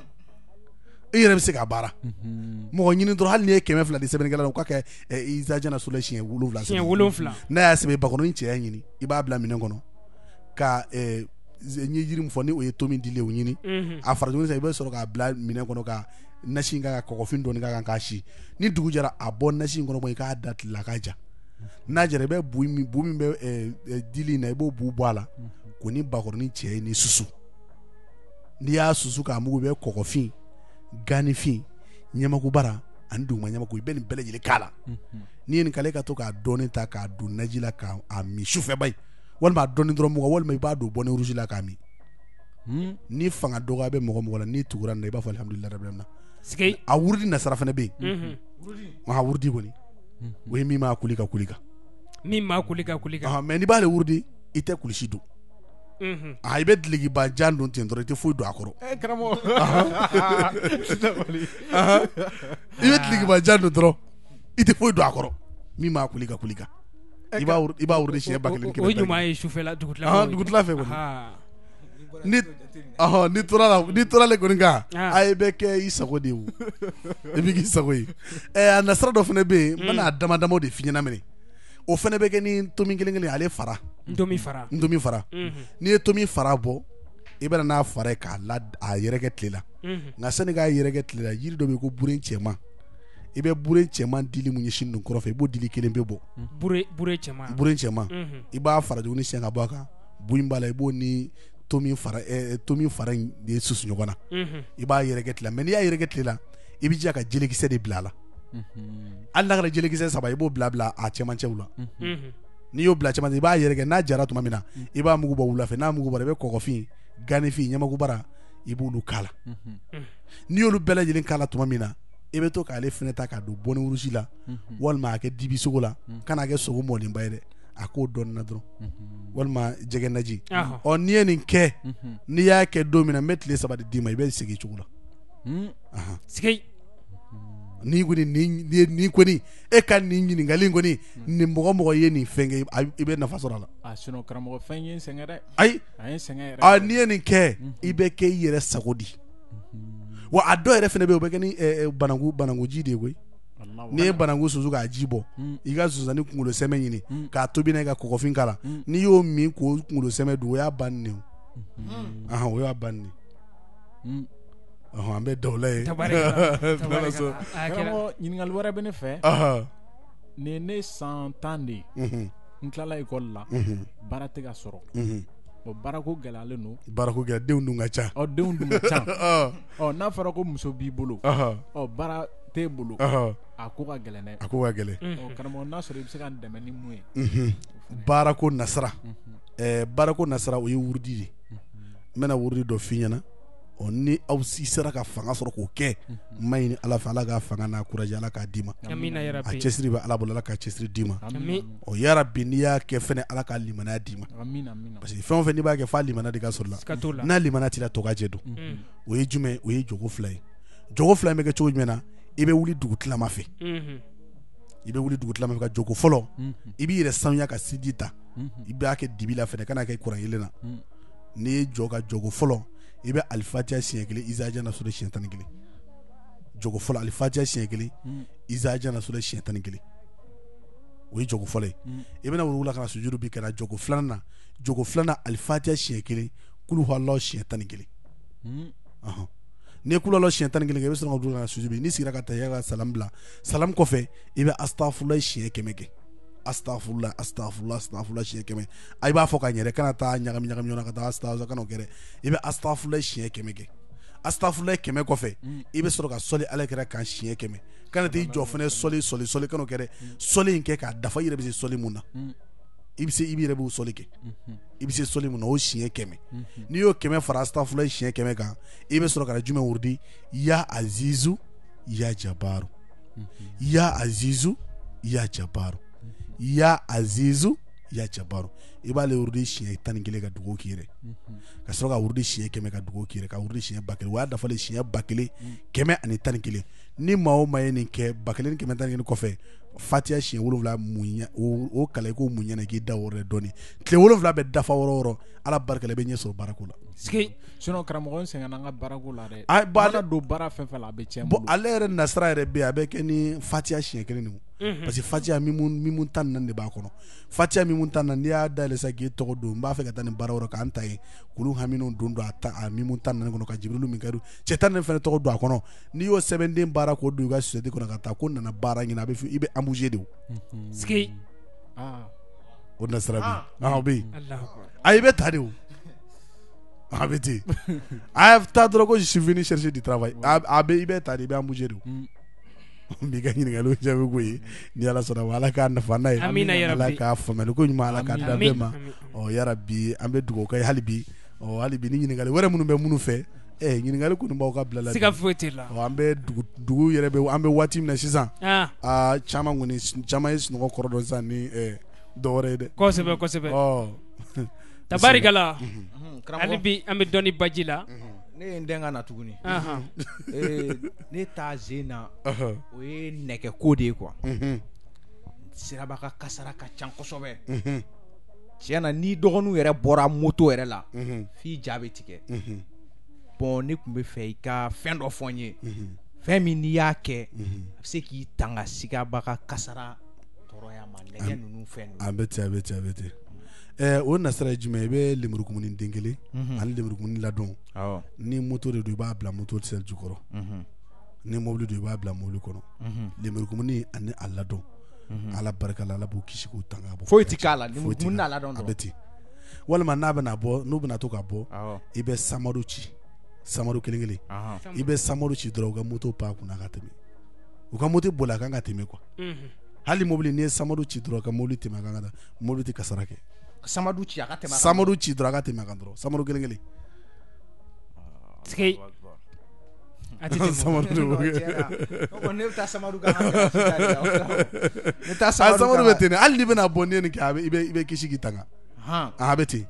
Speaker 2: e yɛrɛ bɛ se ka baara mɔgɔ ɲini dɔrɔn hali ni ye kɛmɛ fila di sɛbɛnnikɛla la u ka kɛ izajana sola siɲɛ wolonwula siɲɛ wolonwula n'a y'a sɛbɛn bakɔrɔnin cɛya ɲini i b'a bila minɛn kɔnɔ ka n ye yiri min fɔ ni o ye to min dilen o ɲini a fara ɲɔgɔn i bɛ sɔrɔ k'a bila minɛn kɔnɔ ka nasi in kan kɔkɔfin dɔɔni k'a kan k'a si ni dugu jɛra a bɔ nasi in kɔnɔ bɔ i k'a da tile k'a ja Eh, eh, n'a i bɛ bu min bu min bɛ ɛɛ dili in na i b'o bu bɔ a la k'o ni bakɔrɔnin cɛ ye ni susu n'i y'a susu k'a mugu i bɛ kɔkɔfin ganifin ɲɛmakubara ani duguma ɲɛmako i bɛ nin bɛɛ lajɛlen k'a la n'i ye nin k'ale ka to k'a dɔɔnin ta k'a don naji la k'a min sufɛ bayi walima a dɔɔnin dɔrɔn mugan walima i b'a don bɔnni rusi la k'a min ni fanga dɔgɔya bɛ mɔgɔ mɔgɔ la n'i tugura nin na i b'a fɔ alihamudulila rabi na a wurudi nasara fana bɛ yen mhm. wurudi kɔni Mhm. o ye min b'a kuli ka kuli kan min b'a kuli ka kuli kan ah, mɛ n'i b'ale wurudi i tɛ kulusi don a i bɛ dilegiba jan don ten dɔrɔn i tɛ foyi don a kɔrɔ karamɔgɔ i bɛ dilegiba jan don dɔrɔn i tɛ foyi don a kɔrɔ min b'a kuli ka kuli kan i b'a wurudi siɲɛ ba kelen kelen o ɲuman ye sufɛla dugutila fɛ dugutila fɛ kɔni ɔhɔn n'i tora la n'i tora ale kɔni kan a ye bɛ kɛ i sago de ye o i bɛ k'i sago ye ɛ a nasira dɔ fana bɛ yen n bɛna a dama damaw de f'i ɲɛna minɛ o fana bɛ kɛ ni tomi kelen kelen ale fara ntomi fara ntomi fara mhm. n'i ye tomi fara bɔ i bɛna n'a fara ye k'a la a yɛrɛkɛ tile la mhm. nka sani k'a yɛrɛkɛ tile la yiri dɔ bɛ yen ko buren cɛman i bɛ buren cɛman dili mun ɲɛsin ninnu kɔrɔfɛ i b'o dili kelen bɛ bɔ
Speaker 1: buren cɛman mhm.
Speaker 2: i b'a fara tuguni siɲɛ ka bɔ a kan bon in b'a la i b'o ni tomi fara to susu ɲɔgɔn na mhm. i b'a yɛrɛkɛ tile mɛ n'i y'a yɛrɛkɛ tile la i b'i jija ka jelekisɛ de bila a la hali n'a kɛra jelekisɛ saba i b'o bila bila a cɛmancɛw la n'i y'o bila cɛmancɛ i b'a yɛrɛkɛ n'a jara tuma min mm-hmm. na i b'a mugu bɔ wula fɛ n'a mugu bɔra i bɛ kɔkɔfin ganifin ɲɛmagubara i b'olu k'a la n'i y'olu bɛɛ lajɛlen k'a la tuma min na i bɛ to k'ale fana ta k'a don bɔnniwurusi la mm-hmm. walima a kɛ dibisogo la mm-hmm. kan'a kɛ sogo mɔlenba ye dɛ a k'o dɔɔni na dɔrɔn mhm. walima jɛgɛ naji ɔ n'i ye nin kɛ mhm. n'i y'a kɛ don min na n bɛ tile saba de d'i ma i bɛ segin cogo la hmm. mhm. ni kɔni ni kɔni e ka nin ɲininkali kɔni hmm. nin mɔgɔ mɔgɔ ye nin fɛn kɛ i bɛ nafa sɔrɔ a
Speaker 4: la sinon karamɔgɔ fɛn ye n sɛgɛn dɛ ayi a ye n sɛgɛn yɛrɛ n'i ye nin kɛ
Speaker 2: i bɛ kɛ i yɛrɛ sago di wa a dɔw yɛrɛ fana bɛ yen o bɛ kɛ ni bananku banankuji de ye koyi n'i ye bananku susu k'a ji bɔ hmm. i ka zonzani kunkolo sɛmɛ ɲini hmm. k'a tobi n'a ye ka kɔkɔfin k'a la hmm. n'i y'o min k'o kunkolo sɛmɛ dun o y'a ban bannen ye o y'a
Speaker 4: ban bannen ye an bɛ dawula ye ɲininkali wɛrɛ bɛ ne fɛ nin ye ne san tan de ye n tilala ekɔli la baara tɛ ka sɔrɔ bon baarako gɛlɛyalen don baarako gɛlɛya denw dun ka ca ɔ denw dun ka ca ɔ n'a fɔra ko muso b'i bolo baara t'e bolo a ko ka gɛlɛn dɛ a ko ka gɛlɛn mm. karamɔgɔ n'a sɔrɔ i bɛ se ka dɛmɛ ni mun ye baarako nasira
Speaker 2: baarako nasira o ye wurudi de n bɛna wurudi dɔ f'i ɲɛna ɔ ni aw si sera ka fanga sɔrɔ k'o kɛ n ma ɲini ala fɛ ala ka fanga n'a kuraji ala k'a d'i ma a cɛsiri bɛ ala bolo ala ka cɛsiri d'i ma ɔ yara bi n'i y'a kɛ fɛnɛ ala ka limaniya d'i ma parce que fɛn o fɛn n'i b'a kɛ f'a limaniya de ka sɔrɔ la n'a limaniya t'i la tɔgɔjɛ don mm. o ye jumɛn o ye jogo fila ye jogo fila in bɛ kɛ cogo jumɛn na i bɛ wuli dugu tilama fɛ i bɛ wuli dugu tilama fɛ ka jogo fɔlɔ i b'i yɛrɛ sanuya ka siji ta i b'a kɛ dibi la fɛnɛ kana kɛ kuran yelen na n'i ye jɔ ka jogo fɔlɔ i bɛ alifatiya siɲɛ kelen izaja na sɔrɔ siɲɛ tan ni kelen jogo fɔlɔ alifatiya siɲɛ kelen izaja na sɔrɔ siɲɛ tan ni kelen o ye jogo fɔlɔ ye i bɛna wulula ka na sujudu bi kɛra jogo filanan na jogo filanan alifatiya siɲɛ kelen kuluhu alahu siɲɛ tan ni kelen n'i kula la siɲɛ tan ni kelen kɛ i bɛ sɔrɔ ka don ka sujudu n'i sigira ka tahiya ka salam bila salam kɔfɛ i bɛ astafurula siɲɛ kɛmɛ kɛ astafurula astafurula astafurula siɲɛ kɛmɛ a i b'a fɔ ka ɲɛ kana taa ɲagami ɲagami ɲɔgɔn na ka taa astafurula kana o kɛ dɛ i bɛ astafurula siɲɛ kɛmɛ kɛ astafurula kɛmɛ kɔfɛ mm. i bɛ sɔrɔ ka sɔli ala kɛra kan siɲɛ kɛmɛ kana t'i jɔ fana sɔli sɔli sɔli kana o kɛ dɛ sɔli in kɛ k'a dafa i yɛrɛ bɛ se sɔli mun na mm. i bɛ se i b'i yɛrɛ b'o sɔli kɛ i bɛ se sɔli mun na o siɲɛ kɛmɛ n'i y'o kɛmɛ fara astafurla siɲɛ kɛmɛ kan i bɛ sɔrɔ ka na jumɛn wurudi ya azizu ya jabaru ya azizu ya jabaru ya azizu ya jabaru i b'ale wurudi siɲɛ tan ni kelen ka dugawu k'i yɛrɛ ka sɔrɔ ka wurudi siɲɛ kɛmɛ ka dugawu k'i yɛrɛ ka wurudi siɲɛ ba kelen o y'a dafalen siɲɛ ba kelen mm. kɛmɛ ani tan ni kelen ni maa o maa ye nin kɛ ba kelen ni kɛmɛ tan ni kelen kɔfɛ fatiya siɲɛ wolonfila munya o kalan i ko mun ɲɛna k'i da wɔrɔ dɔɔni tile wolonfila bɛ dafa wɔrɔ wɔrɔ ala barika la i bɛ ɲɛ sɔrɔ baarako la
Speaker 4: sigi sinɔ karamɔgɔ in sɛgɛnna an ka baarako la dɛ a ah, b'a la don baara fɛn fɛn la a bɛ tiɲɛ bɔn
Speaker 2: ale yɛrɛ nasira yɛrɛ bɛ yen a bɛ kɛ ni fatiya siɲɛ kelen de ye parce que fatiya mimu tan nan de b'a kɔnɔ fatiya mimu tan na n'i y'a dayɛlɛ sa k'i tɔgɔ don n b'a fɛ ka taa nin baara wɛrɛ k'an ta ye k'olu haminɛw don don a ta a mimu tan naani kɔnɔ ka jibirilu min kɛra cɛ tan ni fɛnɛ tɔgɔ don a kɔnɔ n'i y'o sɛbɛnden baara k'o don i ka société kɔnɔ ka taa ko nana baara ɲini a bɛ fɔ i bɛ bouger de
Speaker 4: sigi o na sira bi aw bɛ yen a i bɛ ta de o
Speaker 2: a bɛ ten a taa dɔrɔn ko je suis venu chercher du travail a bɛ i bɛ ta de i bɛ an bouger de o bi ka ɲininkaliw jaabi ko ye ni ala sɔnna wa ala k'a nafa n'a ye ala k'a faamuyali ko ɲuman ala k'a da bɛɛ ma ɔ yarabi an bɛ dugawu kɛ hali bi ɔ hali bi ni ɲininkali wɛrɛ minnu bɛ minnu fɛ Ee eh, ɲininkali kɔni b'aw ka bila la, siga foyi t'a la, an bɛ dugu yɛrɛ an bɛ waati min na sisan, a ah. ah, caman kɔni caman ye sunɔgɔ kɔrɔ dɔn sisan ni ɛ eh, dɔwɛrɛ ye dɛ, kosɛbɛ kosɛbɛ, oh. tabarikala,
Speaker 1: hali mhm. mhm. bi an bɛ dɔnni baji
Speaker 5: la, mhm. ne ye n dɛn ka na tuguni, eh, ne ta zen na, o ye ko de ye quoi siraba kan kasara ka can kosɛbɛ, unhun, tiɲɛ na n'i dɔgɔninw yɛrɛ bɔra moto yɛrɛ la, unhun, f'i ja bɛ tigɛ, Bon, mhm. Ni pou mbe feyika Fen do fonye Fen mi ni ake Se ki tanga siga baka kasara Toro yaman
Speaker 2: Abeti abeti abeti E ou nasra i jime we Lemurukumouni n denge li mhm. Ani lemurukumouni ladon Ni motore dwi ba blamotor seljou koron mhm. Lemurukumouni ane aladon Alabare kalalabou kishikou tanga Foytika ala Lemurukumouni aladon Abeti Wal man nabe nabo Noube natoka bo Ibe samaruchi samaru kelen kelen i bɛ samaru ci dɔrɔn u ka moto pa kunna ka tɛmɛ u e ka moto boli a kan ka tɛmɛ kuwa mhm. hali mobili n'i ye samaru ci dɔrɔn ka mobili tɛmɛ a kan ka taa mobili tɛ kasara kɛ
Speaker 5: samadu ci a ka tɛmɛ samadu
Speaker 2: ci dɔrɔn a ka tɛmɛ a kan dɔrɔn samaru kelen kelen samadu bɛ ten hali n'i bɛna bɔ ni ye nin kɛ i bɛ kisi k'i tanga a ah, bɛ ten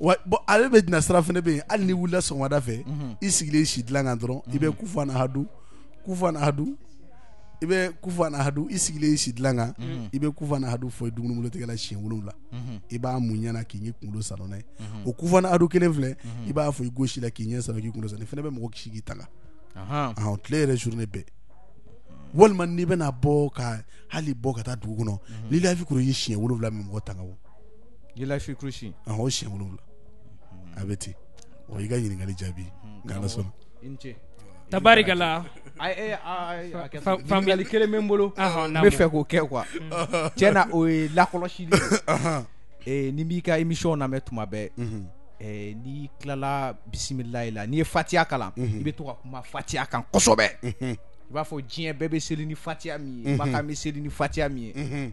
Speaker 2: wa bɔn ale bɛ jina sira fana bɛ yen hali ni wulila sɔgɔmada fɛ mhm. i sigilen si dilan kan dɔrɔn i bɛ mhm. kufa na hadu kufa na hadu i bɛ kufa na hadu i sigilen si dilan kan mhm. i bɛ kufa na hadu fɔ dumunibolotigɛ la siɲɛ wolonwula i b'a mun ɲɛna k'i ɲɛ kunkolo salon n'a ye o kufa na hadu kelen filɛ i b'a fɔ i gosi la k'i ɲɛ salon k'i kunkolo salon fana bɛ mɔgɔ kisi k'i tanga ɔhɔn tile yɛrɛ journée bɛɛ walima n'i bɛna bɔ ka hali bɔ ka taa dugu kɔnɔ n'i lafiya kuru ye siɲɛ wolonwula min mɔgɔ tanga o. i lafiya kuru si. ɔhɔn o siɲɛ wolonwula. a bɛ ten o y'i ka ɲininkali jaabi nka ala sɔnna
Speaker 1: tabarikala
Speaker 5: faamuyali kelen bɛ n bolo
Speaker 1: n bɛ fɛ k'o kɛ kuwa
Speaker 5: cɛ hmm. na o ye lakɔlɔsi ee, ni b'i ka imisɔn namɛn tuma bɛɛ ee, n'i tilala bisimilayi la n'i ye fatiya kalan i bɛ to ka kuma fatiya kan kosɛbɛ i b'a fɔ diɲɛ bɛɛ bɛ seli ni fatiya min ye bagan bɛ seli ni fatiya min ye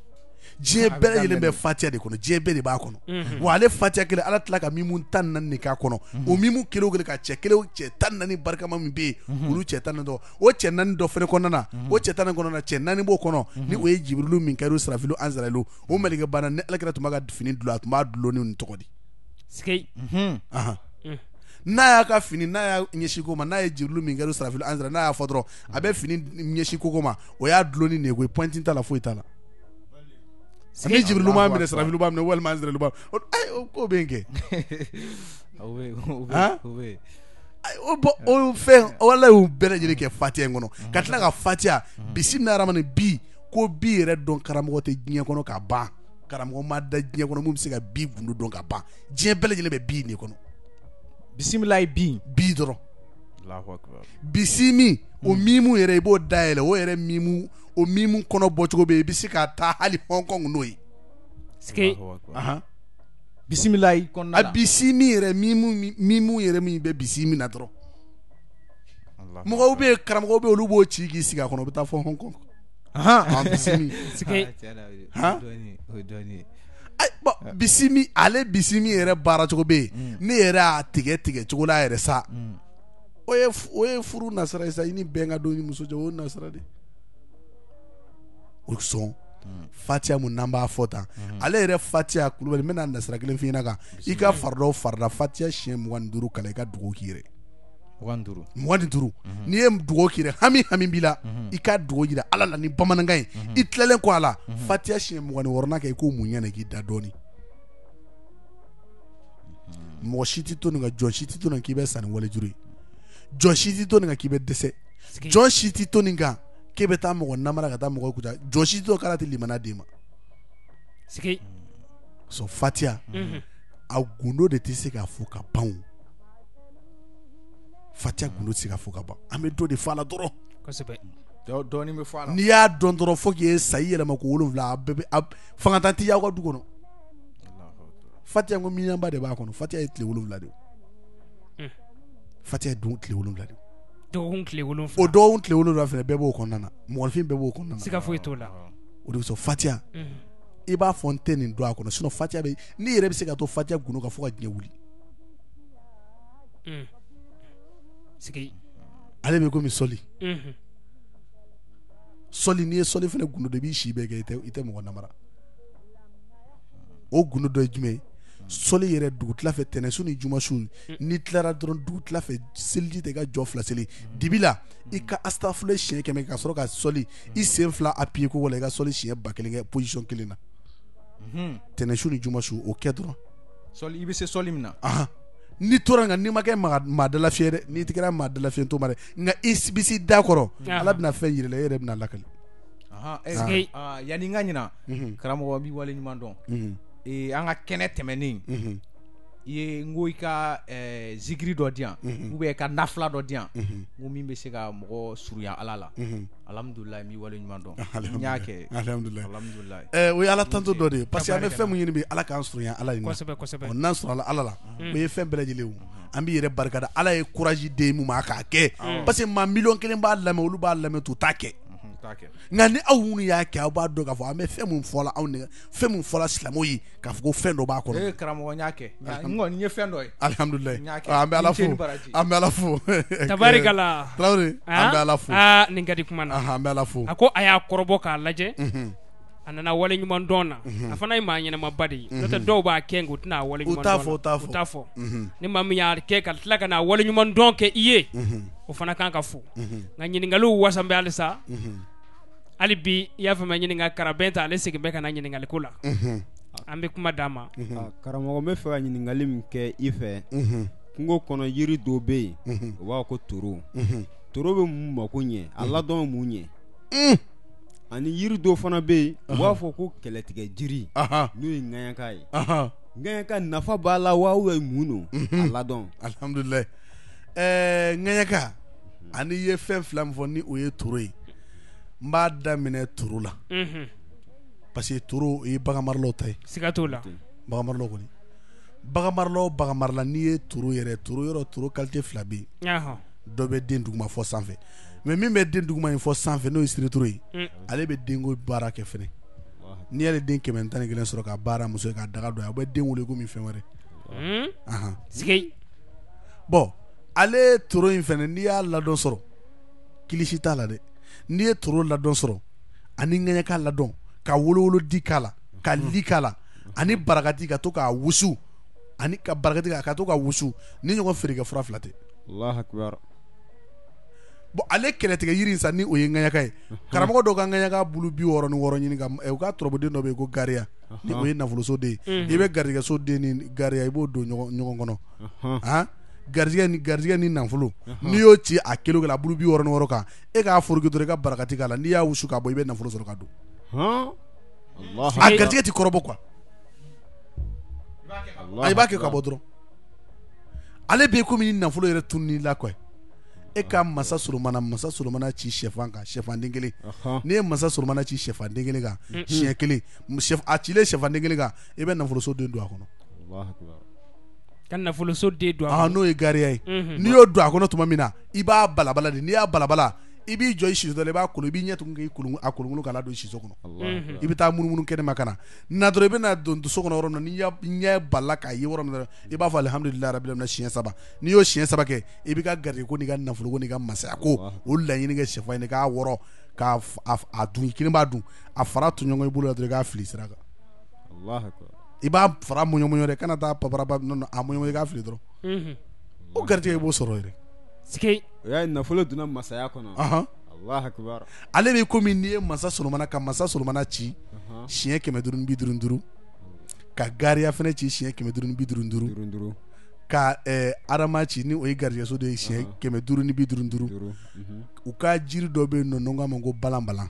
Speaker 3: diɲɛ bɛɛ lajɛlen bɛ
Speaker 2: fatiya de kɔnɔ diɲɛ bɛɛ de b'a kɔnɔ mhm. wa ale fatiya kelen ala tila ka mimu tan naani de k'a kɔnɔ mhm. o mimu kelen o kelen ka cɛ kelen cɛ tan naani barikama min bɛ yen mhm. olu cɛ tan naani dɔ o cɛ naani dɔ fana kɔnɔna na o cɛ tan naani kɔnɔna na cɛ naani b'o kɔnɔ ni o ye jibirilu min kɛra o sarafilu an saralilu o malikɛ banna ni alakira tun b'a ka fini dulon a tun b'a dulon ni nin tɔgɔ di n'a y'a ka fini n'a y'a ɲɛsin ko ma n'a ye jirilu min kɛra sarafilu an sara n'a y'a fɔ dɔrɔn a bɛ fini ɲɛsin koko ma o y'a dulon ni nege ye pointi t'a la foyi t'a la
Speaker 4: ni jibril luma minɛ sarafi
Speaker 2: luma minɛ walima ansira luma ayi o mm. mm. ko bɛ n o bɛ o fɛn wala y'u bɛɛ lajɛlen kɛ fatiya in kɔnɔ ka tila ka fatiya bisimila hadamaden bi ko bi yɛrɛ dɔn karamɔgɔ tɛ diɲɛ kɔnɔ ka ban karamɔgɔ ma da diɲɛ kɔnɔ mun bɛ se ka bi gundo dɔn ka ban diɲɛ bɛɛ lajɛlen bɛ bi in de kɔnɔ bisimila ye bi bi dɔrɔn bisimi o mm. mimu yɛrɛ i b'o dayɛlɛ o yɛrɛ mimu o mimu kɔnɔ bɔcogo bɛ yen i bɛ se ka taa hali hong kong n'o ye. sike bisimilayi kɔnɔna la a bisimi yɛrɛ mimu mimu yɛrɛ min bɛ bisimi na dɔrɔn mɔgɔw bɛ yen karamɔgɔw bɛ yen olu b'o ci k'i sigi a kɔnɔ u bɛ taa fɔ hong kong. bisimi ah, ale bisimi yɛrɛ baara cogo bɛ yen mm. ne yɛrɛ y'a tigɛ tigɛ cogo la yɛrɛ sa mm. o ye furu nasira ye sa i ni bɛn ni muso cɛ o ye nasira de ye o sɔn hmm. fatiya mun n'an b'a fɔ tan hmm. ale yɛrɛ fatiya kulubali n bɛna nasira kelen f'i ɲɛna kan i ka farida o farida fatiya siɲɛ mugan ni duuru kala i ka dugawu k'i yɛrɛ mugan duuru mugan duuru hmm. n'i ye dugawu k'i yɛrɛ hami hami b'i la i ka dugawu yira ala la ni bamanankan ye i tilalen kɔ a la fatiya siɲɛ mugan ni wɔɔrɔnan kɛ i k'o mun ɲɛna k'i da dɔɔnin mɔgɔ si tɛ to nin ka jɔn si tɛ to nin k'i bɛ sanni walejuru ye jɔn si tɛ to nin kan k'i bɛ dɛsɛ jɔn si tɛ to nin kan k'e bɛ taa mɔgɔ namara ka taa mɔgɔ kuta jɔn si dɔ k'ala tɛ limana d'i ma sigi so fatiya unhun a gundo de tɛ se ka fɔ ka ban o fatiya gundo tɛ se ka fɔ ka ban an bɛ dɔ de fɔ a la dɔrɔn kosɛbɛ dɔ dɔɔnin bɛ fɔ a la n'i y'a dɔn dɔrɔn fo k'i e sa i yɛlɛma ko wolonwula a bɛɛ bɛ a fangatan tɛ y'aw ka du kɔnɔ fatiya ko miyanba de b'a kɔnɔ fatiya ye tile wolonwula de ye mm. fatiya ye dun tile wolonwula de
Speaker 1: Dɔgɔkun tile wolonwula o dɔgɔkun
Speaker 2: tile wolonwula fana bɛɛ b'o kɔnɔna na mɔgɔninfin bɛɛ b'o kɔnɔna na siga foyi t'o la o de bɛ fatiya i b'a fɔ n tɛ nin don a kɔnɔ sinon fatiya bɛ n'i yɛrɛ bɛ se ka to fatiya gundo kan fo ka diɲɛ wuli sigi ale bɛ komi sɔli sɔli n'i ye sɔli fana gundo dɔ i b'i si bɛɛ kɛ i tɛ mɔgɔ namara o gundo dɔ ye jumɛn ye soli yɛrɛ dugutila fɛ tɛnɛsu ni jumasu mm. n'i tilara dɔrɔn dugutila fɛ seliji tɛ ka jɔ fila seli dibi la i ka astafule siɲɛ kɛmɛ ka sɔrɔ ka sɔli i sen fila apiye ko wala i ka sɔli siɲɛ ba kelen kɛ posisiyɔn kelen na mhm. tɛnɛsu ni jumasu o kɛ dɔrɔn sɔli i bɛ se sɔli min na ahan n'i tora nka n'i ma kɛ maa dalafiyɛ dɛ n'i tigɛra maa dalafiyɛ to ma dɛ nka i bɛ si da kɔrɔ ala bɛna fɛn yir'i la e yɛrɛ bɛna lakali
Speaker 5: ah, yanni n ka ɲina mhm. karamɔgɔ n b'i waleɲuman dɔn mhm. ee an mhm. ka kɛnɛ tɛmɛnen i ye n ko i ka zikiri dɔ di yan ubiyɛn i ka nafula dɔ di yan n ko min bɛ se ka mɔgɔ surunya ala la mhm. alhamdulilayi mi wale ɲuman dɔn n y'a kɛ alhamdulilayi ɛɛ o ye ala tanto dɔ de ye parce que an bɛ fɛn
Speaker 2: min ɲini bi ala k'an surunya ala in na kosɛbɛ kosɛbɛ n'an surunyala ala la mhm. o ye fɛn bɛɛ lajɛlen ye an b'i yɛrɛ barikada ala ye kuraji den mun ma k'a kɛ parce que maa miliyɔn kelen b'a lamɛn olu b'a lamɛn t'u t'a kɛ nka ni aw minnu y'a kɛ aw b'a dɔn k'a fɔ an bɛ fɛn min fɔla anw de fɛn min fɔla silamɛw ye k'a fɔ ko fɛn dɔ b'a kɔnɔ. ee
Speaker 5: karamɔgɔ n y'a kɛ n kɔni n ye fɛn dɔ ye. alihamudulilayi an bɛ ala fo an bɛ ala fo. tabarikala
Speaker 2: tarawele an bɛ ala fo aa nin ka di kuma na an bɛ ala fo a
Speaker 1: ko a y'a kɔrɔbɔ k'a lajɛ. a nana waleɲuman dɔn na a fana ye maa de ye n'o tɛ dɔw b'a kɛ nka u tɛna a waleɲuman dɔn u t'a fɔ ni maa min y'a kɛ ka tila ka n'a waleɲuman dɔn kɛ i ye o fana kan ka fo nka ɲininkaliw wasa hali bi i y'a fama ɲininka karabɛn ta ale segin mhm. bɛ mhm. ah, ka na ko la an bɛ kuma d'a ma
Speaker 3: karamɔgɔ n bɛ fɛ ka ɲininkali min kɛ i fɛ mhm. kungo kɔnɔ yiri dɔ bɛ yen u b'a ko toro toro bɛ mun mako ɲɛ a ladɔn mun ɲɛ ani yiri dɔ fana bɛ yen u b'a fɔ ko kɛlɛtigɛ jiri n'o ye ŋayaka ye ŋayaka nafa b'a
Speaker 2: la wa u ye mun don a ladɔn alihamudulilayi ŋaɲaka ani i ye fɛn fila min fɔ ni o ye toro ye n b'a daminɛ turu la parce que turu o ye baganmaralaw ta ye siga t'o la baganmaralaw kɔni baganmarala o baganmarala n'i ye turu yɛrɛ turu yɔrɔ turu kalite fila bɛ yen dɔ bɛ den duguma fɔ sanfɛ mɛ min bɛ den duguma in fɔ sanfɛ n'o ye sirituru ye mm. ale bɛ denko baara kɛ fɛnɛ n'i y'ale den kɛmɛ tan ni kelen sɔrɔ ka baara muso ye ka daga don a bɛ den wolo komi fɛn wɛrɛ bɔn ale toro in fɛnɛ n'i y'a ladon sɔrɔ kilisi t'a la dɛ n'i ye toro ladɔn sɔrɔ ani ŋɛɲɛ k'a ladɔn ka wolowolodi k'a la ka li k'a la ani barakati ka to k'a wusu ani ka barakati ka to k'a wusu ni ɲɔgɔn feerekɛ fura fila tɛ bon ale kɛlɛtigɛ yiri sa ni o ye ŋɛɲɛka ye karamɔgɔ dɔw ka ŋɛɲɛka bulu bi wɔɔrɔ ni wɔɔrɔ ɲini ka u ka tɔrɔden dɔ bɛ yen ko gariya ni o ye nafoloso den ye i bɛ garijɛgɛso den ni gariya i b'o don ɲɔgɔn kɔnɔ garijɛgɛ ni garijɛgɛ ni nafolo n'i y'o ci a kelen kelen a buru bi wɔɔrɔ ni wɔɔrɔ kan e k'a foroki dɔrɔn i ka barakati k'a la n'i y'a wusu k'a bɔ i bɛ nafolo sɔrɔ ka don a garijɛgɛ ti kɔrɔbɔ kuwa a i b'a kɛ ka bɔ dɔrɔn ale bɛ komi ni nafolo yɛrɛ tununi la kɔɛ e ka masa surumana masa surumana ci sɛfan kan sɛfanden kelen n'i ye masa surumana ci sɛfanden kelen kan siɲɛ kelen a cilen sɛfanden kelen kan i bɛ nafoloso den don a
Speaker 3: kɔnɔ
Speaker 2: ka nafoloso den do a ah, kɔnɔ n'o ye gariya ye mhm. n'i y'o don a kɔnɔ tuma min na i b'a balabala de n'i y'a balabala i b'i jɔ i siso dɔ la i b'a kolon i b'i ɲɛ tugun k'i kolon a kolonkolon k'a ladon siso kɔnɔ mhm. i bɛ taa munumunu kɛnɛ ka na na dɔrɔn i bɛna don so kɔnɔ yɔrɔ min na n'i ɲɛ balila k'a ye yɔrɔ min na i b'a fɔ alihamudulilayi rabi na siɲɛ saba n'i y'o siɲɛ saba kɛ i b'i ka garijɛgɛ ko n'i ka nafolo ko n'i ka masaya ko o laɲini kɛ sɛfan k'a wɔrɔ k'a a dun i kelen b'a dun a fara toɲɔgɔn i bolo la dɔrɔn i k'a fili sira
Speaker 3: kan
Speaker 2: i b'a fara muɲumuɲu dɛ kana taa paparaba nɔnɔ a muɲumuɲu i k'a fili
Speaker 3: dɔrɔn
Speaker 2: o garijɛgɛ i b'o sɔrɔ yɛrɛ
Speaker 3: sike o y'a nafolo donna masaya kɔnɔ ɔhɔn Allahu akbar
Speaker 2: ale bɛ komi n'i ye masa Solomana ka masa Solomana ci siɲɛ kɛmɛ duuru ni bi duuru ni duuru ka gariya fana ci siɲɛ kɛmɛ duuru ni bi duuru ni duuru ka eh, adama ci ni o ye garijɛso dɔ ye siɲɛ kɛmɛ duuru ni bi duuru ni duuru u ka jiri dɔ bɛ yen nɔ n'o k'a ma ko balanbalan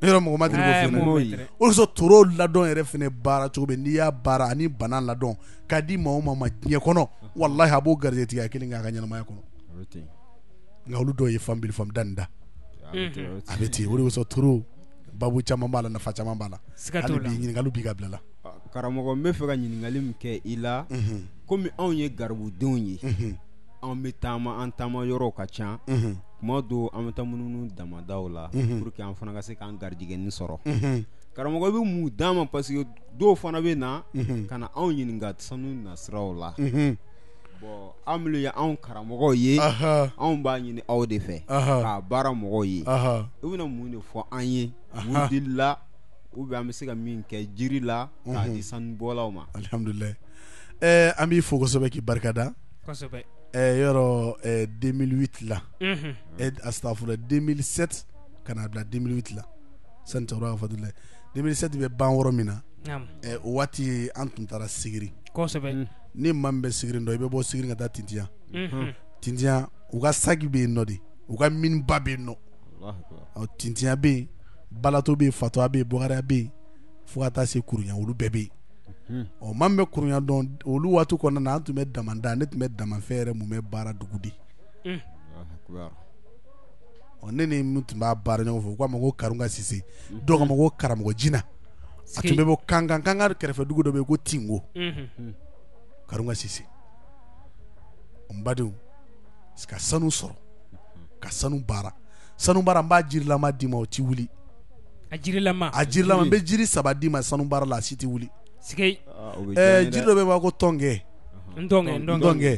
Speaker 2: ne yɛrɛ mɔgɔ ma deli k'o f'i o de kosɔn toro ladɔn yɛrɛ fana baara cogo bɛ n'i y'a baara ani bana ladɔn ka di maa o maa ma diɲɛ kɔnɔ walahi a b'o garijɛgɛ tigɛ a kelen k'a ka ɲɛnamaya kɔnɔ nka olu dɔw ye fam famu da nin da a bɛ ten o de kosɔn toro babu caman b'a la nafa caman b'a la hali bi ɲininkali b'i ka bila la.
Speaker 3: karamɔgɔ n bɛ fɛ ka ɲininkali min kɛ i la komi anw ye garibudenw ye anw bɛ taama an taama yɔrɔw ka ca kuma don an bɛ taa munumunu damadaw la pour que an fana ka se k'an garijɛgɛni sɔrɔ karamɔgɔ bɛ mun d'an ma parce que dɔw fana bɛ na ka na anw ɲininka sanu nasiraw la bɔn an minnu ye anw karamɔgɔw ye anw b'a ɲini aw de fɛ k'a baara mɔgɔw ye i bɛna mun de fɔ an ye mun dilila ou bien an bɛ se ka min kɛ jiri la k'a di sanubɔlaw
Speaker 2: ma alihamudulilayi ɛɛ an b'i fo kosɛbɛ k'i barikada kosɛbɛ Eh, yɔrɔ 2008 eh, la astafura 2007 ka na bila 2008 la sani cɛkɔrɔba ka fatu la 2007 bɛ ban yɔrɔ min na eh, o waati an tun taara sigiri mm. ni maa min bɛ sigiri dɔn i bɛ bɔ sigiri ka taa tintiya tintiya u ka saki bɛ yen nɔ de u ka miniba bɛ yen nɔ tintiya bɛ yen balato bɛ yen fatuya bɛ yen bɔkariya bɛ yen fo ka taa se kuruyan olu bɛɛ bɛ yen ɔ man bɛ kurunya dɔn olu waati kɔnɔna na an tun bɛ damada ne tun bɛ damafɛn yɛrɛ mun bɛ baara dugu de ɔ ne ni minnu tun b'a baara ɲɔgɔn fɛ u k'a ma ko karunga sise dɔw k'a ma ko karamɔgɔ jina a tun bɛ bɔ kankan kankan kɛrɛfɛ dugu dɔ bɛ yen ko tingo karunga sise n badenw ka sanu sɔrɔ ka sanu baara sanu baara n b'a jirilama d'i ma o ti wuli
Speaker 1: a jirilama a jirilama n bɛ
Speaker 2: jiri saba d'i ma sanu baara la a si tɛ wuli sigi jiri dɔ bɛ b'a ko tɔnkɛ tɔnkɛ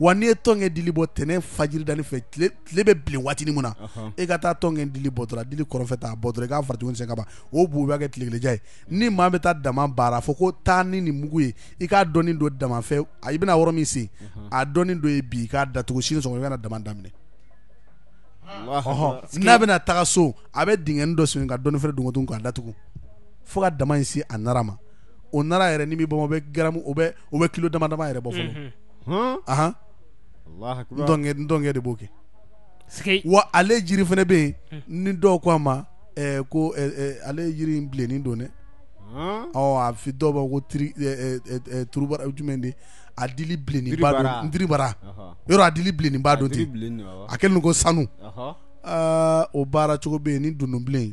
Speaker 2: wa n'i ye tɔnkɛ dili bɔ tɛnɛ fajiri dani fɛ tile bɛ bilen waatini mun na e ka taa tɔnkɛ dili bɔ dɔrɔn dili kɔrɔfɛ t'a bɔ dɔrɔn i k'a faratugu sen ka ban o bu bɛ kɛ tilekelenja ye ni maa bɛ taa dama baara fo ko taa ni nin mugu ye e i k'a dɔɔni don dama fɛ i bɛna yɔrɔ min sen a dɔɔni don ye bi i k'a datugu sini sɔgɔma i bɛna dama daminɛ n'a bɛna taga so a bɛ dingɛni dɔ sen ka dɔɔni fɛnɛ donkotun k'a datugu fo ka dama in se a nara ma o nara yɛrɛ ni mi bɔ o bɛ garamu o bɛ o bɛ kilo dama dama yɛrɛ bɔ fɔlɔ ahan ntɔngɛ ntɔngɛ de b'o kɛ wa ale jiri fana bɛ yen ni dɔw ko a ma ɛɛ ko ɛɛ ale yiri in bilenni don dɛ ɔ a fi dɔw b'a fɔ ko tiri ɛɛ ɛɛ turubara jumɛn de a dili bilenni ba don ntiribara yɔrɔ a dili bilenni ba don ten a kɛlen don ko sanu aa o baara cogo bɛ yen ni dunun bilen.